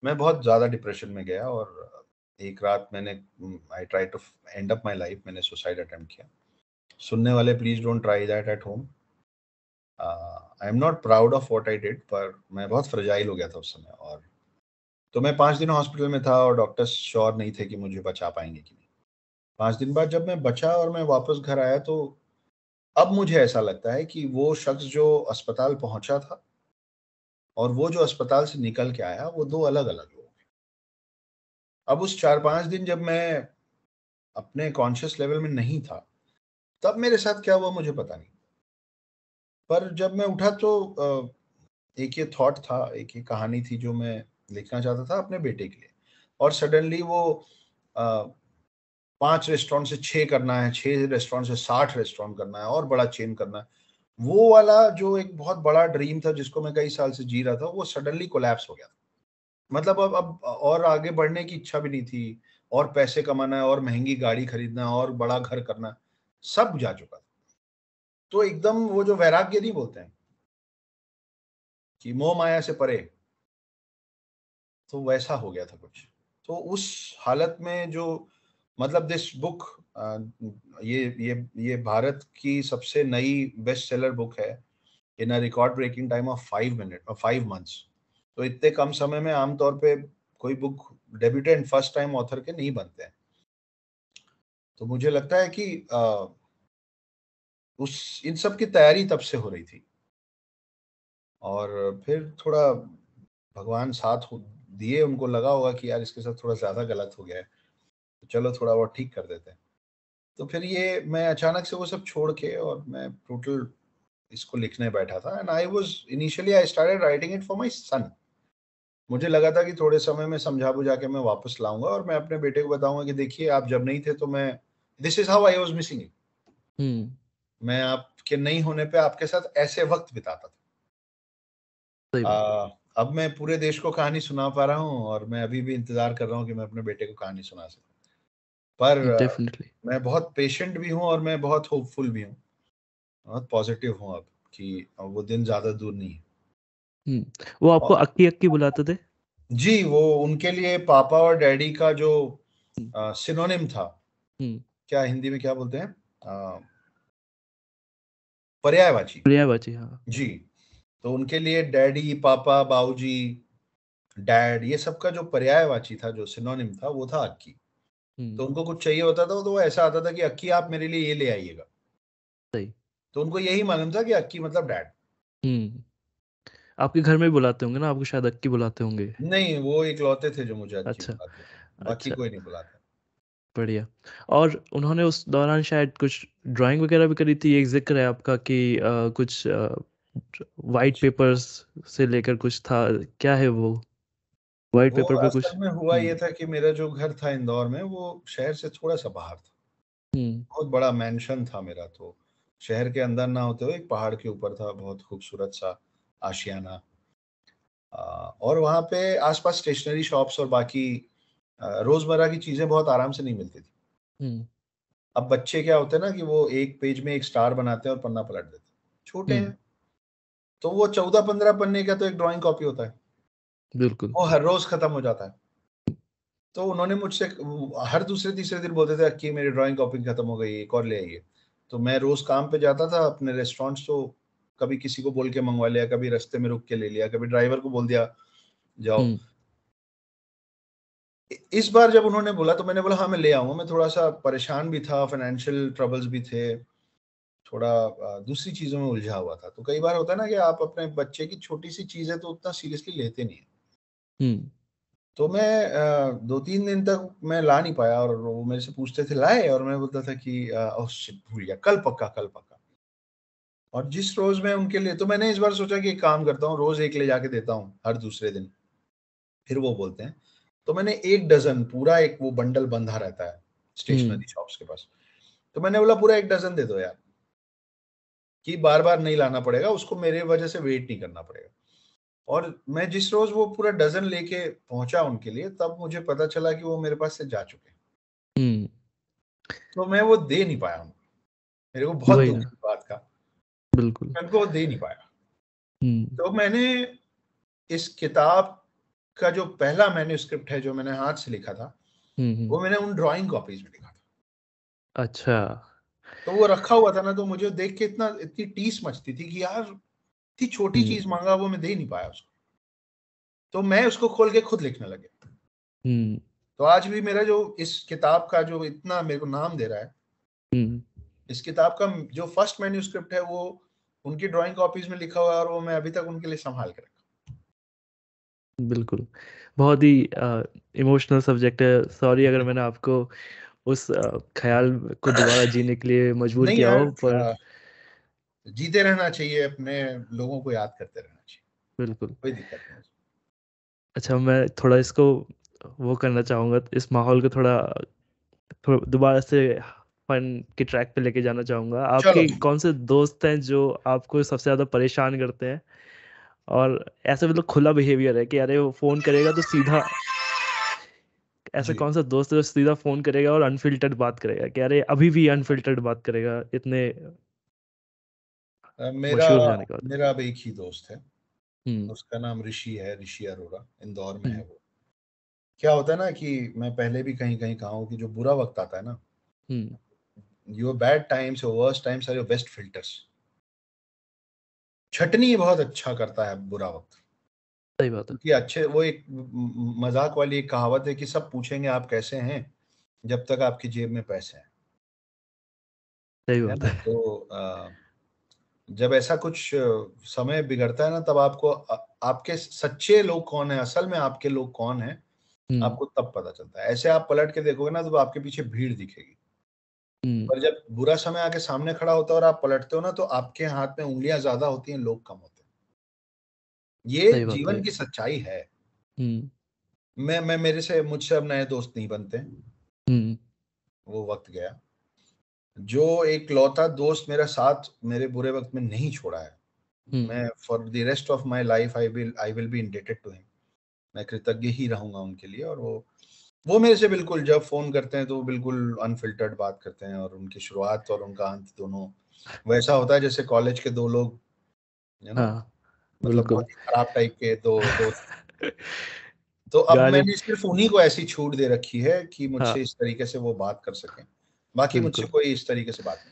मैं बहुत ज्यादा डिप्रेशन में गया और एक रात मैंने I try to end up my life मैंने सुसाइड अटेम्प्ट किया सुनने वाले please don't try that at home I am not proud of what I did पर मैं बहुत फ्रजाइल हो गया था उस समय और तो मैं पाँच दिन हॉस्पिटल में था और डॉक्टर्स श्योर नहीं थे कि मुझे बचा पाएंगे कि नहीं पाँच दिन बाद जब मैं बचा और मैं वापस घर आया तो अब मुझे ऐसा लगता है कि वो शख्स जो अस्पताल पहुंचा था और वो जो अस्पताल से निकल के आया वो दो अलग अलग लोग हैं अब उस चार पाँच दिन जब मैं अपने कॉन्शियस लेवल में नहीं था तब मेरे साथ क्या हुआ मुझे पता नहीं पर जब मैं उठा तो एक ये थॉट था एक ये कहानी थी जो मैं लिखना चाहता था अपने बेटे के लिए और सडनली वो पांच रेस्टोरेंट से छः करना है छः रेस्टोरेंट से साठ रेस्टोरेंट करना है और बड़ा चेन करना है वो वाला जो एक बहुत बड़ा ड्रीम था जिसको मैं कई साल से जी रहा था वो सडनली कोलैप्स हो गया मतलब अब अब और आगे बढ़ने की इच्छा भी नहीं थी और पैसे कमाना है और महंगी गाड़ी खरीदना है और बड़ा घर करना है सब जा चुका था तो एकदम वो जो वैराग्य नहीं बोलते हैं कि मोह माया से परे तो वैसा हो गया था कुछ तो उस हालत में जो मतलब दिस बुक ये ये ये भारत की सबसे नई बेस्ट सेलर बुक है in a record breaking time of five minute और फाइव मंथ्स तो इतने कम समय में आमतौर पे कोई book debutant first time author के नहीं बनते हैं तो मुझे लगता है कि आ, उस इन सब की तैयारी तब से हो रही थी और फिर थोड़ा भगवान साथ दिए उनको लगा होगा कि यार इसके साथ थोड़ा ज़्यादा गलत हो गया है तो चलो थोड़ा बहुत ठीक कर देते हैं तो फिर ये मैं अचानक से वो सब छोड़ के और मैं टोटल इसको लिखने बैठा था and I was initially I started writing it for my son मुझे लगा था कि थोड़े समय में समझा बुझा के मैं वापस लाऊंगा और मैं अपने बेटे को बताऊंगा कि देखिए आप जब नहीं थे तो मैं this is how I was missing it मैं आपके नहीं होने पे आपके साथ ऐसे वक्त बिताता था आ, अब मैं पूरे देश को कहानी सुना पा रहा हूँ और मैं अभी भी इंतजार कर रहा हूँ कि मैं अपने बेटे को कहानी सुना सकूँ पर Definitely. मैं बहुत पेशेंट भी हूँ और मैं बहुत होपफुल भी हूँ बहुत पॉजिटिव हूँ अब कि वो दिन ज्यादा दूर नहीं है हम्म, वो आपको अक्की अक्की बुलाते थे जी वो उनके लिए पापा और डैडी का जो हम्म। सिनोनिम था हम्म। क्या हिंदी में क्या बोलते हैं पर्यायवाची पर्यायवाची हाँ जी तो उनके लिए डैडी पापा बाबूजी डैड ये सब का जो पर्यायवाची था जो सिनोनिम था वो था अक्की तो उनको कुछ चाहिए होता था तो वो ऐसा आता था कि अक्की आप मेरे लिए ये ले आइएगा तो उनको यही मालूम था कि अक्की मतलब डैड आपके घर में बुलाते होंगे ना आपको शायद अक्की बुलाते होंगे नहीं वो इकलौते थे जो मुझे अच्छा बाकी अच्छा। कोई नहीं बुलाता बढ़िया और उन्होंने उस दौरान शायद कुछ ड्राइंग वगैरह भी करी थी एक जिक्र है आपका कि आ, कुछ आ, वाइट पेपर्स से लेकर कुछ था क्या है वो व्हाइट पेपर पे कुछ में हुआ हम्म। ये था कि मेरा जो घर था इंदौर में वो शहर से थोड़ा सा बाहर था हम्म। बहुत बड़ा मैंशन था मेरा तो शहर के अंदर ना होते हुए एक पहाड़ के ऊपर था बहुत खूबसूरत सा आशियाना और वहाँ पे आसपास स्टेशनरी शॉप्स और बाकी रोजमर्रा की चीजें बहुत आराम से नहीं मिलती थी हम्म। अब बच्चे क्या होते हैं ना कि वो एक पेज में एक स्टार बनाते हैं और पन्ना पलट देते हैं छोटे हम्म। हैं तो वो चौदह पंद्रह पन्ने का तो एक ड्राइंग कॉपी होता है बिल्कुल वो हर रोज खत्म हो जाता है तो उन्होंने मुझसे हर दूसरे तीसरे दिन बोलते थे कि मेरी ड्राइंग कॉपी खत्म हो गई एक और ले आइए तो मैं रोज काम पे जाता था अपने रेस्टोरेंट्स तो कभी किसी को बोल के मंगवा लिया कभी रास्ते में रुक के ले लिया कभी ड्राइवर को बोल दिया जाओ हम्म। इस बार जब उन्होंने बोला तो मैंने बोला हाँ मैं ले आऊंगा मैं थोड़ा सा परेशान भी था फाइनेंशियल ट्रबल्स भी थे थोड़ा दूसरी चीजों में उलझा हुआ था तो कई बार होता है ना कि आप अपने बच्चे की छोटी सी चीजें तो उतना सीरियसली लेते नहीं है हम्म। तो मैं दो तीन दिन तक मैं ला नहीं पाया और वो मेरे से पूछते थे लाए और मैं बोलता था कि शिट भूल गया कल पक्का कल पक्का और जिस रोज में उनके लिए तो मैंने इस बार सोचा कि एक काम करता हूँ रोज एक ले जाके देता हूँ हर दूसरे दिन फिर वो बोलते हैं तो मैंने एक डजन पूरा एक वो बंडल बंधा रहता है स्टेशनरी हम्म। शॉप्स के पास तो मैंने बोला पूरा एक डजन दे दो यार कि बार बार नहीं लाना पड़ेगा उसको मेरे वजह से वेट नहीं करना पड़ेगा और मैं जिस रोज वो पूरा डजन लेके पहुंचा उनके लिए तब मुझे पता चला कि वो मेरे पास से जा चुके हम्म। तो मैं वो दे नहीं पाया मेरे को बहुत दुख की बात बिल्कुल मैं उनको दे नहीं पाया हम्म। तो मैंने इस किताब का जो पहला मैंने स्क्रिप्ट है जो मैंने हाथ से लिखा था हम्म, हम्म। वो मैंने उन ड्राइंग कॉपीज में लिखा था अच्छा तो वो रखा हुआ था ना तो मुझे देख के इतना इतनी टीस मचती थी कि यार इतनी छोटी चीज मांगा वो मैं दे नहीं पाया उसको तो मैं उसको खोल के खुद लिखने लगे तो आज भी मेरा जो इस किताब का जो इतना मेरे को नाम दे रहा है इस किताब का जो फर्स्ट मैन्यूस्क्रिप्ट है वो उनकी ड्राइंग कॉपीज में लिखा हुआ है और वो मैं अभी तक उनके लिए संभाल कर रखा बिल्कुल बहुत ही इमोशनल सब्जेक्ट है सॉरी अगर मैंने आपको उस uh, ख्याल को दोबारा जीने के लिए मजबूर किया हो पर जीते रहना चाहिए अपने लोगों को याद करते रहना चाहिए बिल्कुल कोई दिक्कत अच्छा मैं थोड़ा इसको वो करना चाहूँगा इस माहौल को थोड़ा थोड़ा दोबारा से फन के ट्रैक पे लेके जाना चाहूंगा आपके कौन से दोस्त हैं जो आपको सबसे ज्यादा परेशान करते हैं और ऐसा मतलब खुला बिहेवियर है कि अरे वो फोन करेगा तो सीधा ऐसा कौन सा दोस्त है जो सीधा फोन करेगा और अनफिल्टर्ड बात करेगा कि अरे अभी भी अनफिल्टर्ड बात करेगा इतने मेरा मेरा अब एक ही दोस्त है हम्म। उसका नाम ऋषि है ऋषि अरोरा इंदौर में है हम्म। वो क्या होता है ना कि मैं पहले भी कहीं कहीं कहा हूँ कि जो बुरा वक्त आता है ना हम्म। Your bad times your worst times are your best filters छटनी बहुत अच्छा करता है बुरा वक्त सही बात है कि अच्छे वो एक मजाक वाली एक कहावत है कि सब पूछेंगे आप कैसे हैं जब तक आपकी जेब में पैसे हैं सही बात है तो आ, जब ऐसा कुछ समय बिगड़ता है ना तब आपको आपके सच्चे लोग कौन है असल में आपके लोग कौन है हम्म। आपको तब पता चलता है ऐसे आप पलट के देखोगे ना तो आपके पीछे भीड़ दिखेगी हम्म। पर जब बुरा समय आके सामने खड़ा होता है और आप पलटते हो ना तो आपके हाथ में उंगलियां ज्यादा होती हैं लोग कम होते हैं ये जीवन की सच्चाई है हम्म। मैं मैं मेरे से मुझसे अब नए दोस्त नहीं बनते हम्म। वो वक्त गया जो एक लौता दोस्त मेरा साथ मेरे बुरे वक्त में नहीं छोड़ा है मैं for the rest of my life I will I will be indebted to him मैं कृतज्ञ ही रहूंगा उनके लिए और वो वो मेरे से बिल्कुल जब फोन करते हैं तो बिल्कुल अनफिल्टर्ड बात करते हैं और उनकी शुरुआत और उनका अंत दोनों वैसा होता है जैसे कॉलेज के दो लोग हाँ, मतलब तो खराब टाइप के दो दोस्त तो अब मैंने सिर्फ उन्हीं को ऐसी छूट दे रखी है कि हाँ। मुझसे हाँ, इस तरीके से वो बात कर सकें बाकी मुझसे कोई इस तरीके से बात नहीं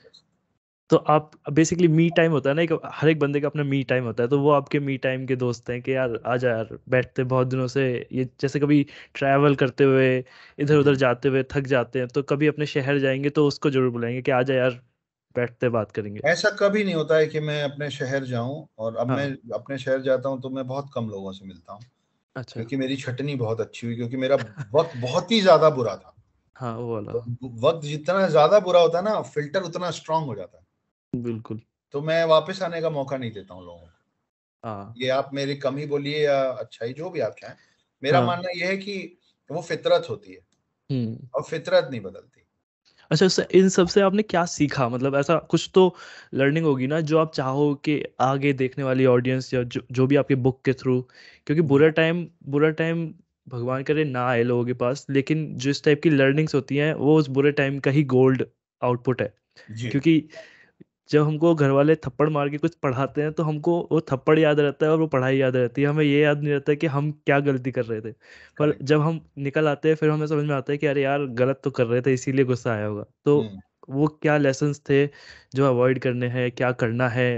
तो आप बेसिकली मी टाइम होता है ना एक हर एक बंदे का अपना मी टाइम होता है तो वो आपके मी टाइम के दोस्त हैं कि यार आ जा यार बैठते बहुत दिनों से ये जैसे कभी ट्रैवल करते हुए इधर उधर हम्म। जाते हुए थक जाते हैं तो कभी अपने शहर जाएंगे तो उसको जरूर बुलाएंगे कि आ जा यार बैठते बात करेंगे ऐसा कभी नहीं होता है कि मैं अपने शहर जाऊं और अब हाँ। मैं अपने शहर जाता हूं तो मैं बहुत कम लोगों से मिलता हूं अच्छा क्योंकि मेरी छटनी बहुत अच्छी हुई क्योंकि मेरा वक्त बहुत ही ज्यादा बुरा था हाँ वो वाला तो वक्त जितना ज्यादा बुरा होता है ना फिल्टर उतना स्ट्रांग हो जाता है बिल्कुल तो मैं वापस आने का मौका नहीं देता हूँ लोगों को हाँ। ये आप मेरी कमी बोलिए या अच्छाई जो भी आप चाहें मेरा हाँ। मानना यह है कि वो फितरत होती है और फितरत नहीं बदलती अच्छा इन सब से आपने क्या सीखा मतलब ऐसा कुछ तो लर्निंग होगी ना जो आप चाहो कि आगे देखने वाली ऑडियंस या जो जो भी आपके बुक के थ्रू क्योंकि बुरा टाइम बुरा टाइम भगवान करे ना आए लोगों के पास लेकिन जिस टाइप की लर्निंग्स होती हैं वो उस बुरे टाइम का ही गोल्ड आउटपुट है क्योंकि जब हमको घर वाले थप्पड़ मार के कुछ पढ़ाते हैं तो हमको वो थप्पड़ याद रहता है और वो पढ़ाई याद रहती है हमें ये याद नहीं रहता कि हम क्या गलती कर रहे थे पर जब हम निकल आते हैं फिर हमें समझ में आता है कि अरे यार गलत तो कर रहे थे इसीलिए गुस्सा आया होगा तो वो क्या लेसन थे जो अवॉइड करने हैं क्या करना है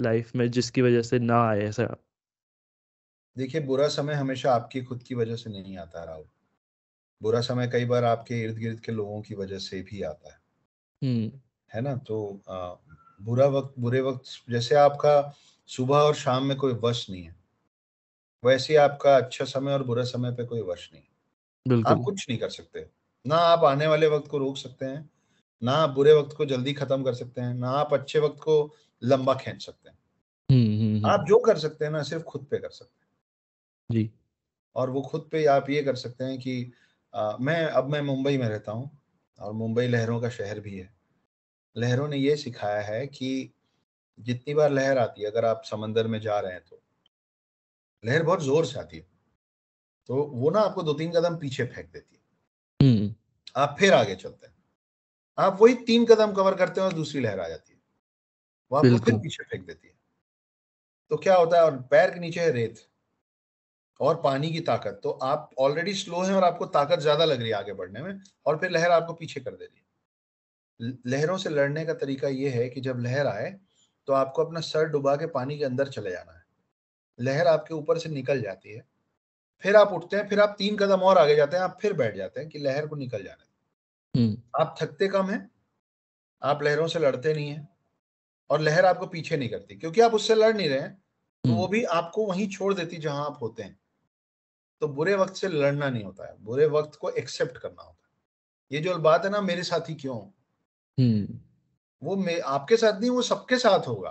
लाइफ में जिसकी वजह से ना आए ऐसा देखिए बुरा समय हमेशा आपकी खुद की वजह से नहीं आता राहुल बुरा समय कई बार आपके इर्द गिर्द के लोगों की वजह से भी आता है है ना तो आ, बुरा वक्त बुरे वक्त जैसे आपका सुबह और शाम में कोई वश नहीं है वैसे आपका अच्छा समय और बुरा समय पे कोई वश नहीं आप कुछ नहीं कर सकते ना आप आने वाले वक्त को रोक सकते हैं ना आप बुरे वक्त को जल्दी खत्म कर सकते हैं ना आप अच्छे वक्त को लंबा खेच सकते हैं हम्म, हम्म, हम्म। आप जो कर सकते हैं ना सिर्फ खुद पे कर सकते हैं जी और वो खुद पे आप ये कर सकते हैं कि आ, मैं अब मैं मुंबई में रहता हूँ और मुंबई लहरों का शहर भी है लहरों ने ये सिखाया है कि जितनी बार लहर आती है अगर आप समंदर में जा रहे हैं तो लहर बहुत जोर से आती है तो वो ना आपको दो तीन कदम पीछे फेंक देती है हम्म। आप फिर आगे चलते हैं आप वही तीन कदम कवर करते हैं और दूसरी लहर आ जाती है वो आपको फिर पीछे फेंक देती है तो क्या होता है और पैर के नीचे है रेत और पानी की ताकत तो आप ऑलरेडी स्लो हैं और आपको ताकत ज्यादा लग रही है आगे बढ़ने में और फिर लहर आपको पीछे कर दे रही है लहरों से लड़ने का तरीका ये है कि जब लहर आए तो आपको अपना सर डुबा के पानी के अंदर चले जाना है लहर आपके ऊपर से निकल जाती है फिर आप उठते हैं फिर आप तीन कदम और आगे जाते हैं आप फिर बैठ जाते हैं कि लहर को निकल जाने हम्म। आप थकते कम हैं आप लहरों से लड़ते नहीं हैं और लहर आपको पीछे नहीं करती क्योंकि आप उससे लड़ नहीं रहे हैं तो वो हम्म। भी आपको वहीं छोड़ देती जहां आप होते हैं तो बुरे वक्त से लड़ना नहीं होता है बुरे वक्त को एक्सेप्ट करना होता है ये जो बात है ना मेरे साथ ही क्यों हम्म। वो मे आपके साथ नहीं वो सबके साथ होगा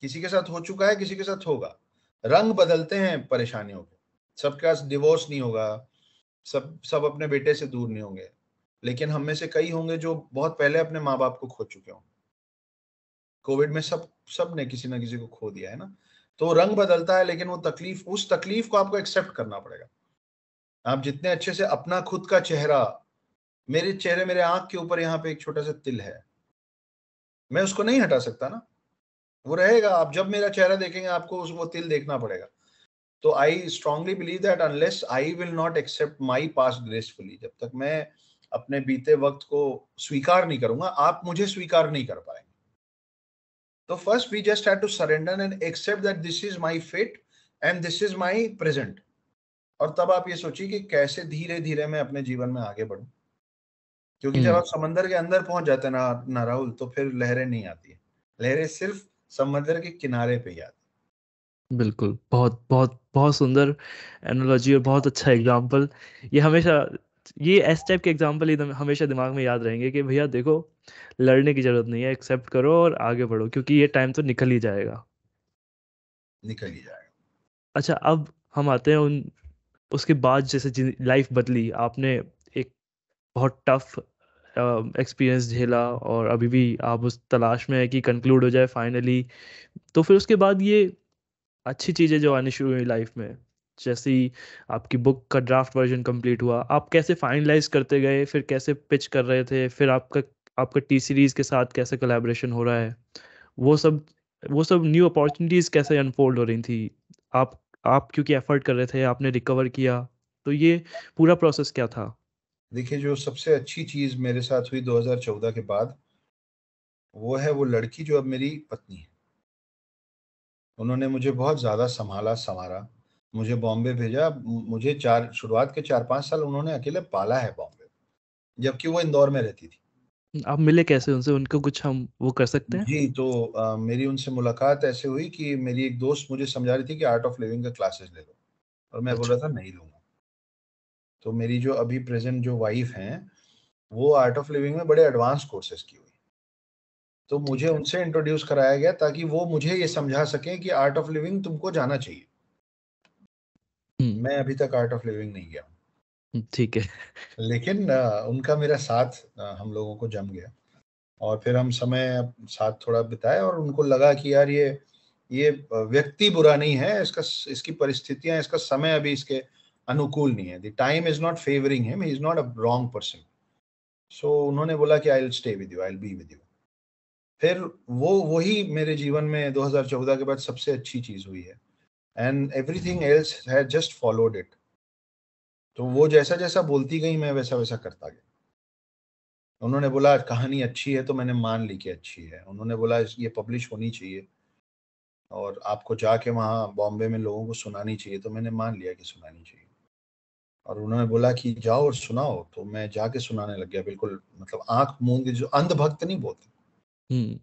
किसी के साथ हो चुका है किसी के साथ होगा रंग बदलते हैं परेशानियों के सबके पास डिवोर्स नहीं होगा सब सब अपने बेटे से दूर नहीं होंगे लेकिन हम में से कई होंगे जो बहुत पहले अपने माँ बाप को खो चुके होंगे कोविड में सब सब ने किसी ना किसी को खो दिया है ना तो रंग बदलता है लेकिन वो तकलीफ उस तकलीफ को आपको एक्सेप्ट करना पड़ेगा आप जितने अच्छे से अपना खुद का चेहरा मेरे चेहरे मेरे आंख के ऊपर यहाँ पे एक छोटा सा तिल है मैं उसको नहीं हटा सकता ना वो रहेगा आप जब मेरा चेहरा देखेंगे आपको उस वो तिल देखना पड़ेगा तो I strongly believe that unless I will not accept my past gracefully जब तक मैं अपने बीते वक्त को स्वीकार नहीं करूंगा आप मुझे स्वीकार नहीं कर पाएंगे तो first we just had to surrender and accept that this is my fate and this is my present और तब आप ये सोचिए कि कैसे धीरे धीरे मैं अपने जीवन में आगे बढ़ूं क्योंकि जब हम्म। आप समंदर के अंदर पहुंच जाते हैं ना, ना राहुल तो फिर लहरें नहीं आती है लहरें सिर्फ समंदर के किनारे पे ही आती बिल्कुल बहुत बहुत बहुत सुंदर एनोलॉजी और बहुत अच्छा एग्जाम्पल ये हमेशा ये एस टाइप के एग्जाम्पल ही हमेशा दिमाग में याद रहेंगे कि भैया देखो लड़ने की जरूरत नहीं है एक्सेप्ट करो और आगे बढ़ो क्योंकि ये टाइम तो निकल ही जाएगा निकल ही जाएगा अच्छा अब हम आते हैं उन उसके बाद जैसे लाइफ बदली आपने बहुत टफ एक्सपीरियंस झेला और अभी भी आप उस तलाश में है कि कंक्लूड हो जाए फाइनली तो फिर उसके बाद ये अच्छी चीज़ें जो आनी शुरू हुई लाइफ में जैसे ही आपकी बुक का ड्राफ्ट वर्जन कंप्लीट हुआ आप कैसे फाइनलाइज करते गए फिर कैसे पिच कर रहे थे फिर आपका आपका टी सीरीज के साथ कैसे कोलेबोरेशन हो रहा है वो सब वो सब न्यू अपॉर्चुनिटीज कैसे अनफोल्ड हो रही थी आप आप क्योंकि एफर्ट कर रहे थे आपने रिकवर किया तो ये पूरा प्रोसेस क्या था देखिए जो सबसे अच्छी चीज़ मेरे साथ हुई 2014 के बाद वो है वो लड़की जो अब मेरी पत्नी है उन्होंने मुझे बहुत ज़्यादा संभाला संवारा मुझे बॉम्बे भेजा मुझे चार शुरुआत के चार पांच साल उन्होंने अकेले पाला है बॉम्बे जबकि वो इंदौर में रहती थी आप मिले कैसे उनसे उनको कुछ हम वो कर सकते हैं जी तो आ, मेरी उनसे मुलाकात ऐसे हुई कि मेरी एक दोस्त मुझे समझा रही थी कि आर्ट ऑफ लिविंग का क्लासेस ले लो और मैं अच्छा। बोल रहा था नहीं लूंगा तो मेरी जो अभी प्रेजेंट जो वाइफ हैं वो आर्ट ऑफ लिविंग में बड़े एडवांस कोर्सेज की हुई तो मुझे उनसे इंट्रोड्यूस कराया गया ताकि वो मुझे ये समझा सकें कि आर्ट ऑफ लिविंग तुमको जाना चाहिए हम्म। मैं अभी तक आर्ट ऑफ लिविंग नहीं गया हम्म, ठीक है लेकिन उनका मेरा साथ हम लोगों को जम गया और फिर हम समय साथ थोड़ा बिताए और उनको लगा कि यार ये ये व्यक्ति बुरा नहीं है इसका इसकी परिस्थितियां इसका समय अभी इसके अनुकूल नहीं है the time is not favouring him he is not a wrong person so उन्होंने बोला कि I will stay with you I will be with you फिर वो वही मेरे जीवन में 2014 के बाद सबसे अच्छी चीज़ हुई है and everything else has just followed it तो वो जैसा जैसा बोलती गई मैं वैसा वैसा करता गया उन्होंने बोला कहानी अच्छी है तो मैंने मान ली कि अच्छी है उन्होंने बोला ये पब्लिश होनी चाहिए और आपको जाके वहाँ बॉम्बे में लोगों को सुनानी चाहिए तो मैंने मान लिया कि सुनानी चाहिए और उन्होंने बोला कि जाओ और सुनाओ तो मैं जाके सुनाने लग गया बिल्कुल मतलब आंख मूंद जो अंधभक्त नहीं बोलते हम्म।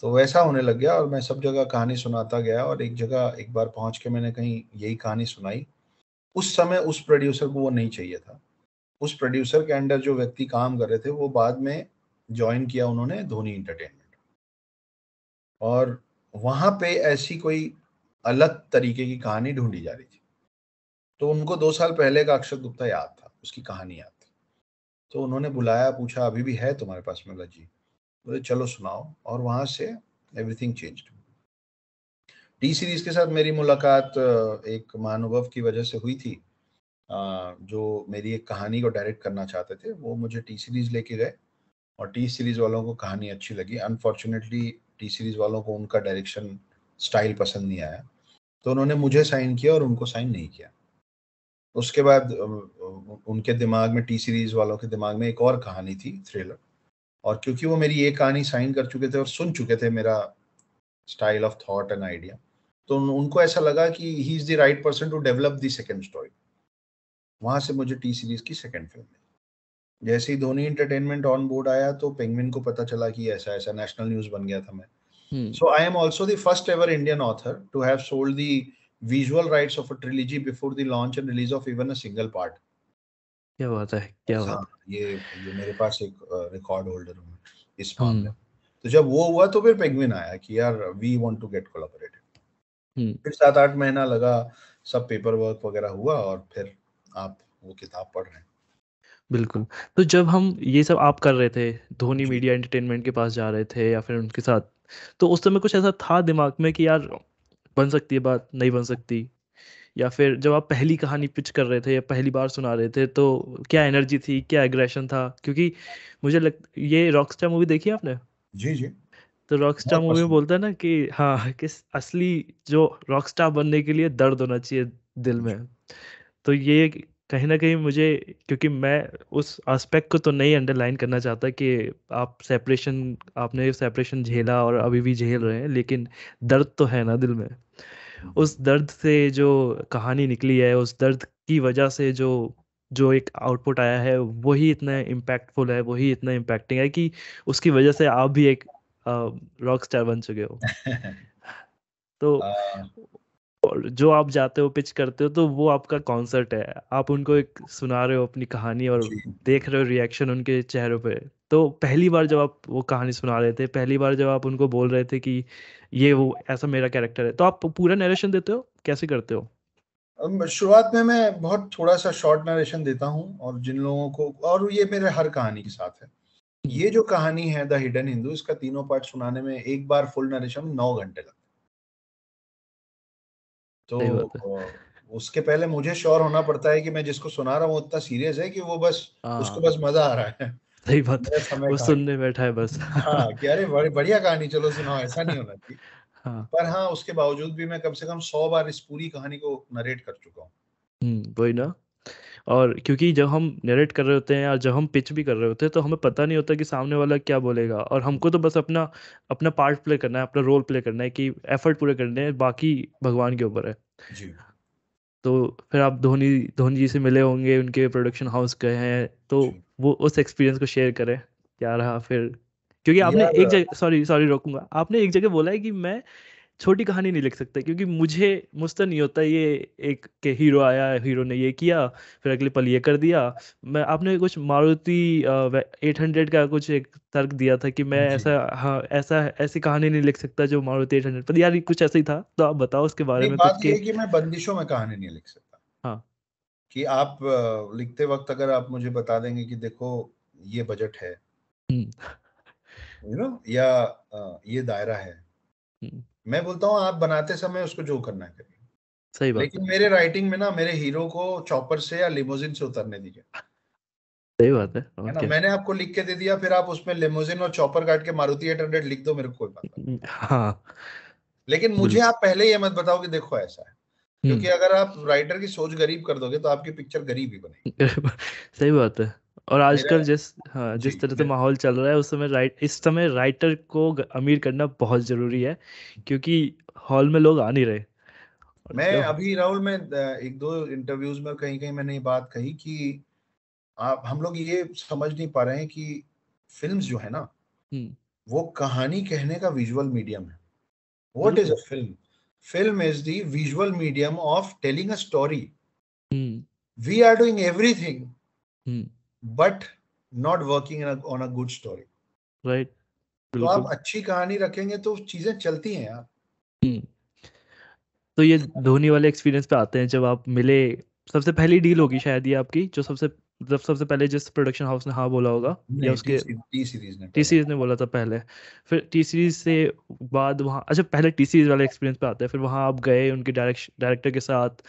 तो वैसा होने लग गया और मैं सब जगह कहानी सुनाता गया और एक जगह एक बार पहुंच के मैंने कहीं यही कहानी सुनाई उस समय उस प्रोड्यूसर को वो नहीं चाहिए था उस प्रोड्यूसर के अंडर जो व्यक्ति काम कर रहे थे वो बाद में ज्वाइन किया उन्होंने धोनी इंटरटेनमेंट और वहां पे ऐसी कोई अलग तरीके की कहानी ढूंढी जा रही थी तो उनको दो साल पहले का अक्षत गुप्ता याद था उसकी कहानी याद थी तो उन्होंने बुलाया पूछा अभी भी है तुम्हारे पास मैं जी बोले चलो सुनाओ और वहाँ से एवरीथिंग चेंज टी सीरीज के साथ मेरी मुलाकात एक महानुभव की वजह से हुई थी जो मेरी एक कहानी को डायरेक्ट करना चाहते थे वो मुझे टी सीरीज लेके गए और टी सीरीज वालों को कहानी अच्छी लगी अनफॉर्चुनेटली टी सीरीज वालों को उनका डायरेक्शन स्टाइल पसंद नहीं आया तो उन्होंने मुझे साइन किया और उनको साइन नहीं किया उसके बाद उनके दिमाग में टी सीरीज वालों के दिमाग में एक और कहानी थी थ्रिलर और क्योंकि वो मेरी ये कहानी साइन कर चुके थे और सुन चुके थे मेरा style of thought and idea तो उन, उनको ऐसा लगा कि he is the right person to develop the second story वहां से मुझे टी सीरीज की सेकेंड फिल्म मिली जैसे ही धोनी इंटरटेनमेंट ऑन बोर्ड आया तो पेंगविन को पता चला कि ऐसा ऐसा नेशनल न्यूज़ बन गया था मैं so I am also the first ever Indian author to have sold the visual rights of a trilogy before the launch and release of even a single part. क्या बात है क्या हाँ, बात ये ये मेरे पास एक रिकॉर्ड होल्डर हूँ इस मामले हम्म। तो जब वो हुआ तो फिर पेंगुइन आया कि यार we want to get collaborated फिर सात आठ महीना लगा सब पेपर वर्क वगैरह हुआ और फिर आप वो किताब पढ़ रहे हैं बिल्कुल तो जब हम ये सब आप कर रहे थे धोनी मीडिया एंटरटेनमेंट के पास जा रहे थे या फिर उनके साथ तो उस समय कुछ ऐसा था दिमाग में कि यार बन सकती है बात नहीं बन सकती या फिर जब आप पहली कहानी पिच कर रहे थे या पहली बार सुना रहे थे तो क्या एनर्जी थी क्या एग्रेशन था क्योंकि मुझे लग ये रॉकस्टार मूवी देखी है आपने जी जी तो रॉकस्टार मूवी में बोलता है ना कि हाँ कि असली जो रॉकस्टार बनने के लिए दर्द होना चाहिए दिल में तो ये कहीं ना कहीं मुझे क्योंकि मैं उस एस्पेक्ट को तो नहीं अंडरलाइन करना चाहता कि आप सेपरेशन आपने सेपरेशन झेला और अभी भी झेल रहे हैं लेकिन दर्द तो है ना दिल में उस दर्द से जो कहानी निकली है उस दर्द की वजह से जो जो एक आउटपुट आया है वही इतना इम्पैक्टफुल है वही इतना इम्पैक्टिंग है कि उसकी वजह से आप भी एक रॉक स्टार बन चुके हो तो हाँ। और जो आप जाते हो पिच करते हो तो वो आपका कॉन्सर्ट है आप उनको एक सुना रहे हो अपनी कहानी और देख रहे हो रिएक्शन उनके चेहरों पे तो पहली बार जब आप वो कहानी सुना रहे थे पहली बार जब आप उनको बोल रहे थे कि ये वो ऐसा मेरा कैरेक्टर है तो आप पूरा नरेशन देते हो कैसे करते हो शुरुआत में मैं बहुत थोड़ा सा शॉर्ट नरेशन देता हूँ और जिन लोगों को और ये मेरे हर कहानी के साथ है ये जो कहानी है द हिडन हिंदू इसका तीनों पार्ट सुनाने में एक बार फुल नरेशन नौ घंटे लगता तो उसके पहले मुझे श्योर होना पड़ता है कि मैं जिसको सुना रहा हूँ उतना सीरियस है कि वो बस आ, हाँ। उसको बस मजा आ रहा है सही बात वो सुनने बैठा है बस हाँ कि अरे बढ़िया कहानी चलो सुनाओ ऐसा नहीं होना चाहिए हाँ। पर हाँ उसके बावजूद भी मैं कम से कम सौ बार इस पूरी कहानी को नरेट कर चुका हूँ हम्म, वही ना और क्योंकि जब हम नरेट कर रहे होते हैं या जब हम पिच भी कर रहे होते हैं तो हमें पता नहीं होता कि सामने वाला क्या बोलेगा और हमको तो बस अपना अपना पार्ट प्ले करना है अपना रोल प्ले करना है कि एफर्ट पूरे करने हैं बाकी भगवान के ऊपर है जी तो फिर आप धोनी धोनी जी से मिले होंगे उनके प्रोडक्शन हाउस गए हैं तो वो उस एक्सपीरियंस को शेयर करें क्या रहा फिर क्योंकि आपने एक जगह सॉरी सॉरी रोकूंगा आपने एक जगह बोला है कि मैं छोटी कहानी नहीं लिख सकते क्योंकि मुझे मुझ तो नहीं होता ये एक के हीरो आया हीरो ने ये किया फिर अगले पल ये कर दिया मैं आपने कुछ मारुति एट हंड्रेड का कुछ एक तर्क दिया था कि मैं हाँ ऐसा हाँ ऐसा ऐसी कहानी नहीं लिख सकता जो मारुति एट हंड्रेड पर यार कुछ ऐसा ही था तो आप बताओ उसके बारे में बात ये कि मैं बंदिशों में कहानी नहीं लिख सकता हाँ कि आप लिखते वक्त अगर आप मुझे बता देंगे कि देखो ये बजट है यू हम्म। नो या ये दायरा है हम्म। मैं बोलता हूँ आप बनाते समय उसको जो करना है करिए सही बात लेकिन मेरे राइटिंग में ना मेरे हीरो को चॉपर से या लिमोजिन से उतरने दीजिए सही बात है okay. मैंने आपको लिख के दे दिया फिर आप उसमें लिमोजिन और चॉपर काट के मारुति 800 लिख दो मेरे को कोई बात नहीं हम्म, हाँ लेकिन मुझे आप पहले ये मत बताओ कि देखो ऐसा है हम्म। क्योंकि अगर आप राइटर की सोच गरीब कर दोगे तो आपकी पिक्चर गरीब ही बनेगी सही बात है और आजकल जिस हाँ जिस तरह से माहौल चल रहा है उस समय राइट इस समय राइटर को अमीर करना बहुत जरूरी है क्योंकि हॉल में लोग आ नहीं रहे मैं तो... अभी राहुल में एक दो इंटरव्यूज में कहीं कहीं मैंने ये बात कही कि आप हम लोग ये समझ नहीं पा रहे हैं कि फिल्म जो है ना वो कहानी कहने का विजुअल मीडियम है what is a film film is visual visual medium of telling a story we are doing everything but not working on a good story right तो आप अच्छी कहानी रखेंगे तो चीजें चलती हैं यार हम्म। तो ये धोनी वाले एक्सपीरियंस पे आते हैं जब आप मिले सबसे पहली डील होगी शायद ये आपकी जो सबसे जब मतलब सबसे पहले जिस प्रोडक्शन हाउस ने हाँ बोला होगा या उसके टी सीरीज ने टी सीरीज ने बोला था पहले फिर टी सीरीज से बाद वहाँ अच्छा पहले टी सीरीज वाले एक्सपीरियंस पे आते हैं फिर वहाँ आप गए उनके डायरेक्टर के साथ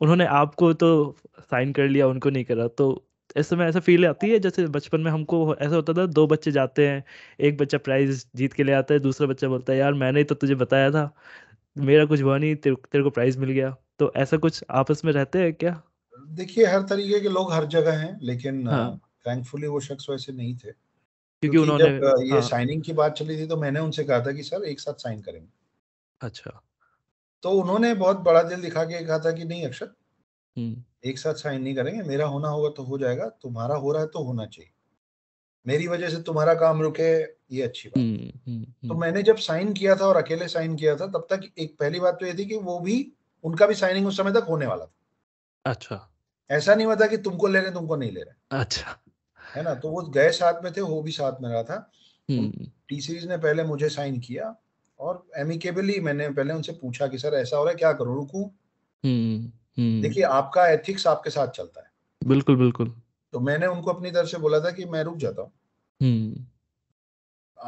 उन्होंने आपको तो साइन कर लिया उनको नहीं करा तो ऐसे में ऐसा फील आती है जैसे बचपन में हमको ऐसा होता था दो बच्चे जाते हैं एक बच्चा प्राइज जीत के ले आता है दूसरा बच्चा बोलता है यार मैंने तो तुझे बताया था मेरा कुछ हुआ नहीं तेरे, तेरे को प्राइज मिल गया तो ऐसा कुछ आपस में रहते हैं क्या देखिए हर तरीके के लोग हर जगह हैं लेकिन थैंकफुली हाँ। वो शख्स वैसे नहीं थे क्योंकि उन्होंने जब ये हाँ। साइनिंग की बात चली थी तो मैंने उनसे कहा था कि सर एक साथ साइन करेंगे अच्छा तो उन्होंने बहुत बड़ा दिल दिखा के कहा था कि नहीं अक्षर एक साथ साइन नहीं करेंगे मेरा होना होगा तो हो जाएगा तुम्हारा हो रहा है तो होना चाहिए मेरी वजह से तुम्हारा काम रुके ये अच्छी बात हम्म, हम्म, तो हम्म। मैंने जब साइन किया था और अकेले साइन किया था तब तक एक पहली बात तो ये थी कि वो भी उनका भी साइनिंग उस समय तक होने वाला था अच्छा ऐसा नहीं हुआ था कि तुमको ले रहे तुमको नहीं ले रहे अच्छा है ना तो वो गए साथ में थे वो भी साथ में रहा था तो टी सीरीज ने पहले मुझे साइन किया और एमिकेबली मैंने पहले उनसे पूछा कि सर ऐसा हो रहा है क्या करो रुकू हम्म। देखिए आपका एथिक्स आपके साथ चलता है बिल्कुल बिल्कुल तो मैंने उनको अपनी तरफ से बोला था कि मैं रुक जाता हूँ हम्म।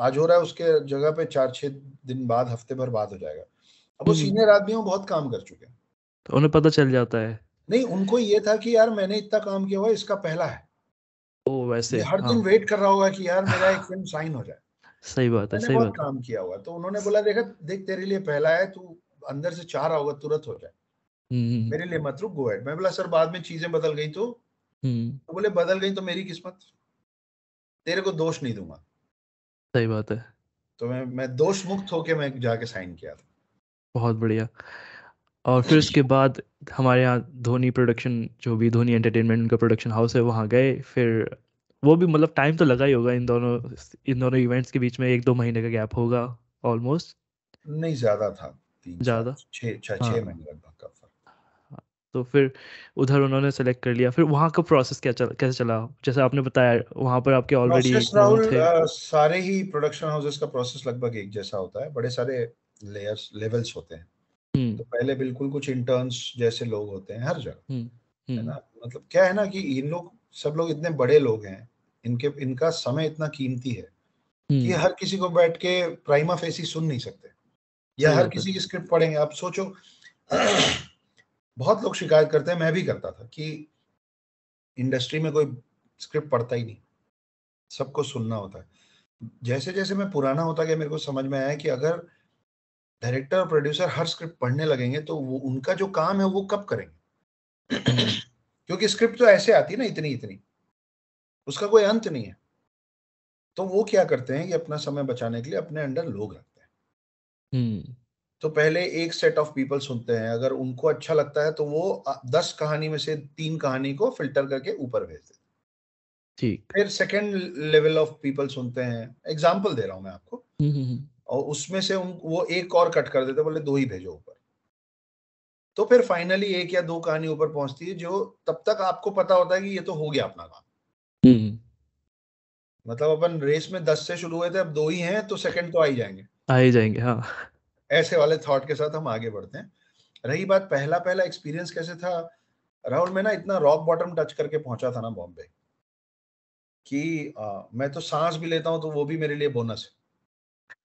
आज हो रहा है उसके जगह पे चार छह दिन बाद हफ्ते भर बाद हो जाएगा अब वो सीनियर हम्म। आदमी वो बहुत काम कर चुके हैं तो उन्हें पता चल जाता है नहीं उनको ये था कि यार मैंने इतना काम किया हुआ इसका पहला है ओ वैसे हर हाँ। दिन वेट कर रहा होगा कि यार मेरा एक फिल्म साइन हो जाए सही बात है सही बात काम किया हुआ तो उन्होंने बोला देखा देख तेरे लिए पहला है तू अंदर से चाह रहा होगा तुरंत हो जाए हम्म। मेरे लिए मत रुक गो एड मैं बोला सर बाद में चीजें बदल गई तो हम्म। तो बोले बदल गई तो मेरी किस्मत तेरे को दोष नहीं दूंगा सही बात है तो मैं मैं दोष मुक्त होके मैं जाके साइन किया था बहुत बढ़िया और फिर उसके बाद हमारे यहाँ धोनी प्रोडक्शन जो भी धोनी एंटरटेनमेंट का प्रोडक्शन हाउस है वहाँ गए फिर वो भी मतलब टाइम तो लगा ही होगा इन दोनों इन दोनों इवेंट्स के बीच में एक दो महीने का गैप होगा ऑलमोस्ट नहीं ज्यादा था ज्यादा छह छह महीने लगभग तो फिर उधर उन्होंने सेलेक्ट कर लिया फिर वहाँ का प्रोसेस क्या चल, कैसे चला जैसे आपने बताया वहाँ पर आपके ऑलरेडी थे सारे ही प्रोडक्शन हाउसेस का प्रोसेस लगभग एक जैसा होता है बड़े सारे लेयर्स लेवल्स होते हैं हम्म। तो पहले बिल्कुल कुछ इंटर्न्स जैसे लोग होते हैं हर जगह हम्म, हम्म। है ना मतलब क्या है ना कि इन लोग सब लोग इतने बड़े लोग हैं इनके इनका समय इतना कीमती है कि हर किसी को बैठ के प्राइमा फेसी सुन नहीं सकते या हर किसी की स्क्रिप्ट पढ़ेंगे आप सोचो बहुत लोग शिकायत करते हैं मैं भी करता था कि इंडस्ट्री में कोई स्क्रिप्ट पढ़ता ही नहीं सबको सुनना होता है जैसे जैसे मैं पुराना होता गया मेरे को समझ में आया कि अगर डायरेक्टर और प्रोड्यूसर हर स्क्रिप्ट पढ़ने लगेंगे तो वो उनका जो काम है वो कब करेंगे क्योंकि स्क्रिप्ट तो ऐसे आती है ना इतनी इतनी उसका कोई अंत नहीं है तो वो क्या करते हैं कि अपना समय बचाने के लिए अपने अंडर लोग रखते हैं हम्म। तो पहले एक सेट ऑफ पीपल सुनते हैं अगर उनको अच्छा लगता है तो वो दस कहानी में से तीन कहानी को फिल्टर करके ऊपर भेज देते ठीक फिर सेकेंड लेवल ऑफ पीपल सुनते हैं एग्जाम्पल दे रहा हूं मैं आपको हम्म, हम्म, हम्म। और उसमें से उन वो एक और कट कर देते बोले दो ही भेजो ऊपर तो फिर फाइनली एक या दो कहानी ऊपर पहुंचती है जो तब तक आपको पता होता है कि ये तो हो गया अपना काम मतलब अपन रेस में दस से शुरू हुए थे अब दो ही हैं तो सेकंड तो आ ही जाएंगे आ ही जाएंगे हाँ ऐसे वाले थॉट के साथ हम आगे बढ़ते हैं रही बात पहला पहला एक्सपीरियंस कैसे था राहुल मैं ना इतना रॉक बॉटम टच करके पहुंचा था ना बॉम्बे कि आ, मैं तो सांस भी लेता हूं तो वो भी मेरे लिए बोनस है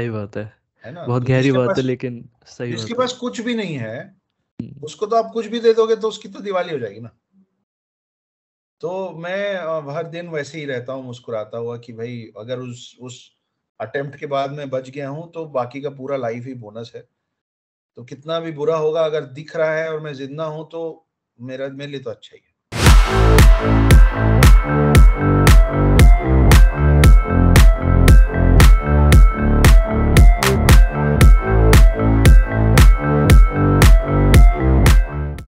सही बात है है ना बहुत तो गहरी बात है लेकिन सही जिसके पास कुछ भी नहीं है हम्म। उसको तो आप कुछ भी दे दोगे तो उसकी तो दिवाली हो जाएगी ना तो मैं हर दिन वैसे ही रहता हूँ मुस्कुराता हुआ कि भाई अगर उस उस अटेम्प्ट के बाद में बच गया हूँ तो बाकी का पूरा लाइफ ही बोनस है तो कितना भी बुरा होगा अगर दिख रहा है और मैं जिंदा हूं तो मेरा मेरे लिए तो अच्छा ही है